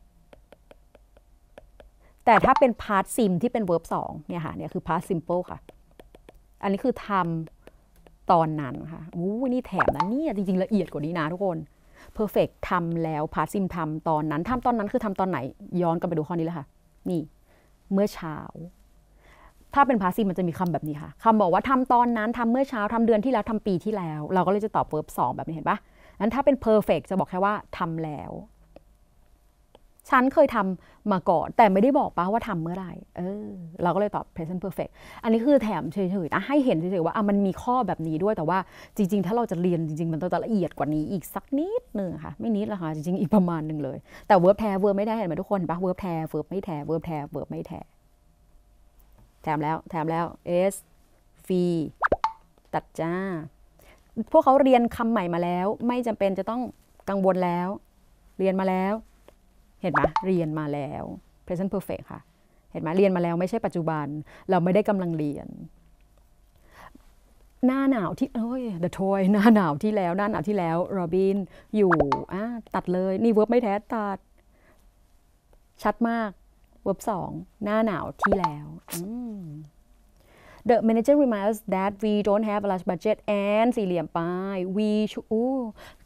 แต่ถ้าเป็น past sim ที่เป็น verb 2เนี่ยค่ะเนี่ยคือ past simple ค่ะ อันนี้คือทำตอนนั้นค่ะอู้นี่แถมนะเนี่ยจริงๆละเอียดกว่านี้นะทุกคน perfect ทำแล้ว past sim ทำตอนนั้นทาตอนนั้น คือทำตอนไหน ย้อนกลับไปดูข้อนี้เลยค่ะ นี่เมื่อเช้า ถ้าเป็นพาซีมันจะมีคำแบบนี้ค่ะ คำบอกว่าทำตอนนั้นทำเมื่อเช้าทำเดือนที่แล้วทำปีที่แล้ว เราก็เลยจะตอบ verb งแบบนี้เห็นปะนั้นถ้าเป็น perfect จะบอกแค่ว่าทำแล้วฉันเคยทำมาก่อน แต่ไม่ได้บอกป้าว่าทำเมื่อไหร่เออ เราก็เลยตอบ present perfect อันนี้คือแถมเฉยๆนะให้เห็นเฉยๆว่าอ่ะมันมีข้อแบบนี้ด้วยแต่ว่าจริงๆ ถ้าเราจะเรียนจริงๆมันต้องละเอียดกว่านี้อีกสักนิดนึงค่ะ ไม่นิดละค่ะ จริงๆอีกประมาณหนึ่งเลยแต่ verb แท้ verb ไม่ได้เห็นไหมทุกคนปะ verb แท้ verb ไม่แท้ verb แท้ verb ไม่แท้แถมแล้วแถมแล้ว s ฟตัดจ้าพวกเขาเรียนคำใหม่มาแล้ว ไม่จำเป็นจะต้องกังวลแล้ว เรียนมาแล้วเห็นไหมเรียนมาแล้ว present perfect ค่ะ เห็นไหมเรียนมาแล้วไม่ใช่ปัจจุบัน เราไม่ได้กำลังเรียน หน้าหนาวที่เอ้ย the toy หน้าหนาวที่แล้ว หน้าหนาวที่แล้วโรบินอยู่อ่ะตัดเลย นี่เวิร์บไม่แท้ตัด ชัดมากเวิร์บสองหน้าหนาวที่แล้ว The manager reminds that we don't have a large budget and สี่เหลี่ยมไป we อ้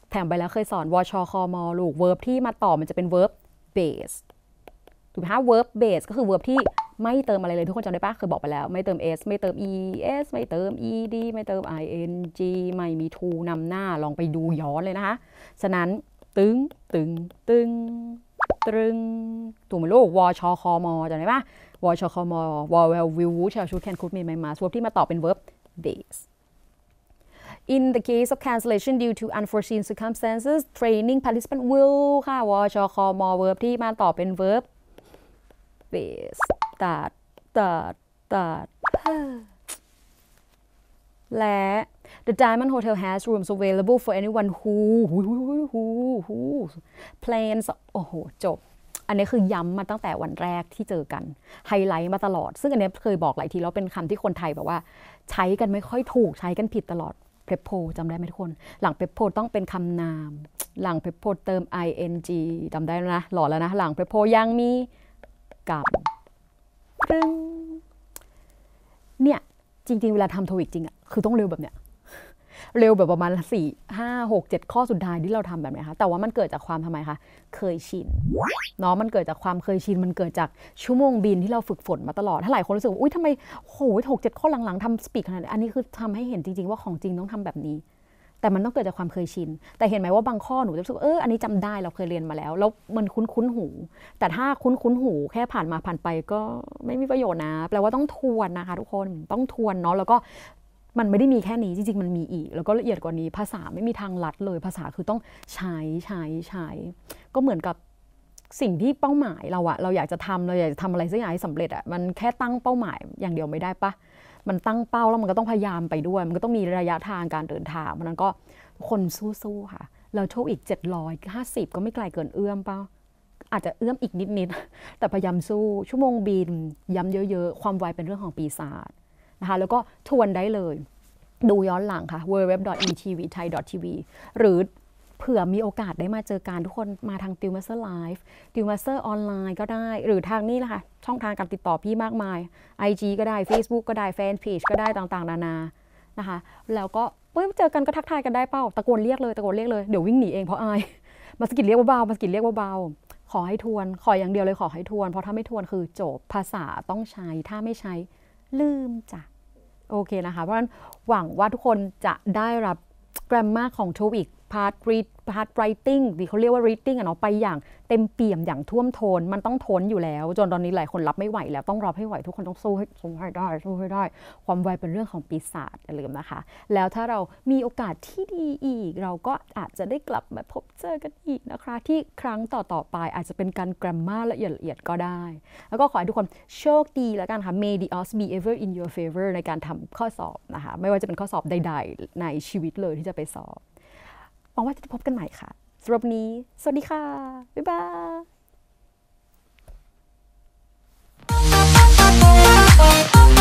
แถมไปแล้วเคยสอนวชคมลูกเวิร์บที่มาต่อมันจะเป็นเวิร์บ base ถูกไหมคะ verb base ก็คือ verb ที่ไม่เติมอะไรเลยทุกคนจำได้ปะเคยบอกไปแล้ว ไม่เติม s ไม่เติม es ไม่เติม ed ไม่เติม ing ไม่มี to นำหน้าลองไปดูย้อนเลยนะคะ ฉะนั้นตึงตึงตึงตึงถูกไหมลูกวชคมจำได้ปะวชคมวอลเวลวิววูชาชูแคนคูดมีไมมาสว b ที่มาต่อเป็น verb base In the case of cancellation due to unforeseen circumstances training participant will ค่ะวชคม verb ที่มาต่อเป็น verb base ตัดตัดตัดและ The Diamond Hotel has rooms available for anyone who who who who plans โอ้โหจบ อันนี้คือย้ำมาตั้งแต่วันแรกที่เจอกัน ไฮไลท์มาตลอด ซึ่งอันนี้เคยบอกหลายทีแล้วเป็นคำที่คนไทยแบบว่า ใช้กันไม่ค่อยถูก ใช้กันผิดตลอดเพปโพจำได้ไหมทุกคน หลังเพปโพต้องเป็นคำนาม หลังเพปโพเติม ing จำได้แล้วนะ หล่อแล้วนะ หลังเพปโพยังมีกับรึ่งเนี่ย จริงๆเวลาทำโทวิกจริงอะคือต้องเร็วแบบเนี้ยเร็วแบบประมาณสี่ห้าหกเจ็ดข้อสุดท้ายที่เราทำแบบนี้คะแต่ว่ามันเกิดจากความทำไมคะ เคยชินเนาะมันเกิดจากความเคยชินมันเกิดจากชั่วโมงบินที่เราฝึกฝนมาตลอดถ้าหลายคนรู้สึกว่าอุ้ยทำไมโหหกเจ็ดข้อหลังๆทำสปีดขนาดนี้อันนี้คือทำให้เห็นจริงๆ ว่าของจริงต้องทำแบบนี้ แต่มันต้องเกิดจากความเคยชิน แต่เห็นไหมว่าบางข้อหนูจะรู้สึกเอออันนี้จำได้เราเคยเรียนมาแล้ว แล้วมันคุ้นคุ้นหู แต่ถ้าคุ้นคุ้นหูแค่ผ่านมาผ่านไปก็ไม่มีประโยชน์นะ แปลว่าต้องทวนนะคะ ทุกคนต้องทวนเนาะแล้วก็มันไม่ได้มีแค่นี้จริงๆมันมีอีกแล้วก็ละเอียดกว่านี้ภาษาไม่มีทางลัดเลยภาษาคือต้องใช้ใช้ใช้ ก็เหมือนกับสิ่งที่เป้าหมายเราอะเราอยากจะทำเราอยากจะทำอะไรสักอย่างให้สำเร็จอะมันแค่ตั้งเป้าหมายอย่างเดียวไม่ได้ปะมันตั้งเป้าแล้วมันก็ต้องพยายามไปด้วยมันก็ต้องมีระยะทางการเดินทางมันนั้นก็คนสู้ๆค่ะเราโชคอีก 750 ก็ไม่ไกลเกินเอื้อมเป้าอาจจะเอื้อมอีกนิดๆแต่พยายามสู้ชั่วโมงบินย้ำเยอะ ๆ ความไวเป็นเรื่องของปีศาจนะคะแล้วก็ทวนได้เลย ดูย้อนหลังค่ะ www.etvthai.tv หรือเผื่อมีโอกาสได้มาเจอการทุกคนมาทางติวมาสเตอร์ไลฟ์ติวมาสเตอร์ออนไลน์ก็ได้หรือทางนี้แหละค่ะช่องทางการติดต่อพี่มากมาย IG ก็ได้ Facebook ก็ได้แฟนเพจก็ได้ต่าง ๆ นานานะคะ แล้วก็เจอกันก็ทักทายกันได้เป้าตะโกนเรียกเลยตะโกนเรียกเลย เดี๋ยววิ่งหนีเองเพราะอายมาสกิดเรียกเบาๆมาสกิดเรียกเบาๆขอให้ทวนขออย่างเดียวเลยขอให้ทวนเพราะถ้าไม่ทวนคือจบภาษาต้องใช้ถ้าไม่ใช้ลืมจ้ะโอเคนะคะ เพราะฉะนั้นหวังว่าทุกคนจะได้รับแกรมมาของทูอีกพาร์ทรีดพาร์ทไรติ้งหรือเขาเรียกว่ารีดติ้งอะเนาะไปอย่างเต็มเปี่ยมอย่างท่วมทน มันต้องทนอยู่แล้ว จนตอนนี้หลายคนรับไม่ไหวแล้วต้องรับให้ไหวทุกคนต้องสู้ให้สู้ให้ได้สู้ให้ได้ ความไวเป็นเรื่องของปีศาจอย่าลืมนะคะ แล้วถ้าเรามีโอกาสที่ดีอีก เราก็อาจจะได้กลับมาพบเจอกันอีกนะคะ ที่ครั้งต่อๆไปอาจจะเป็นการกราฟมาละเอียดละเอียดก็ได้ แล้วก็ขอให้ทุกคนโชคดีแล้วกันค่ะ May the odds be ever in your favor ในการทำข้อสอบนะคะ ไม่ว่าจะเป็นข้อสอบใด ๆ ในชีวิตเลยที่จะไปสอบหวังว่าจะพบกันใหม่ค่ะสำหรับนี้ สวัสดีค่ะ บ๊ายบาย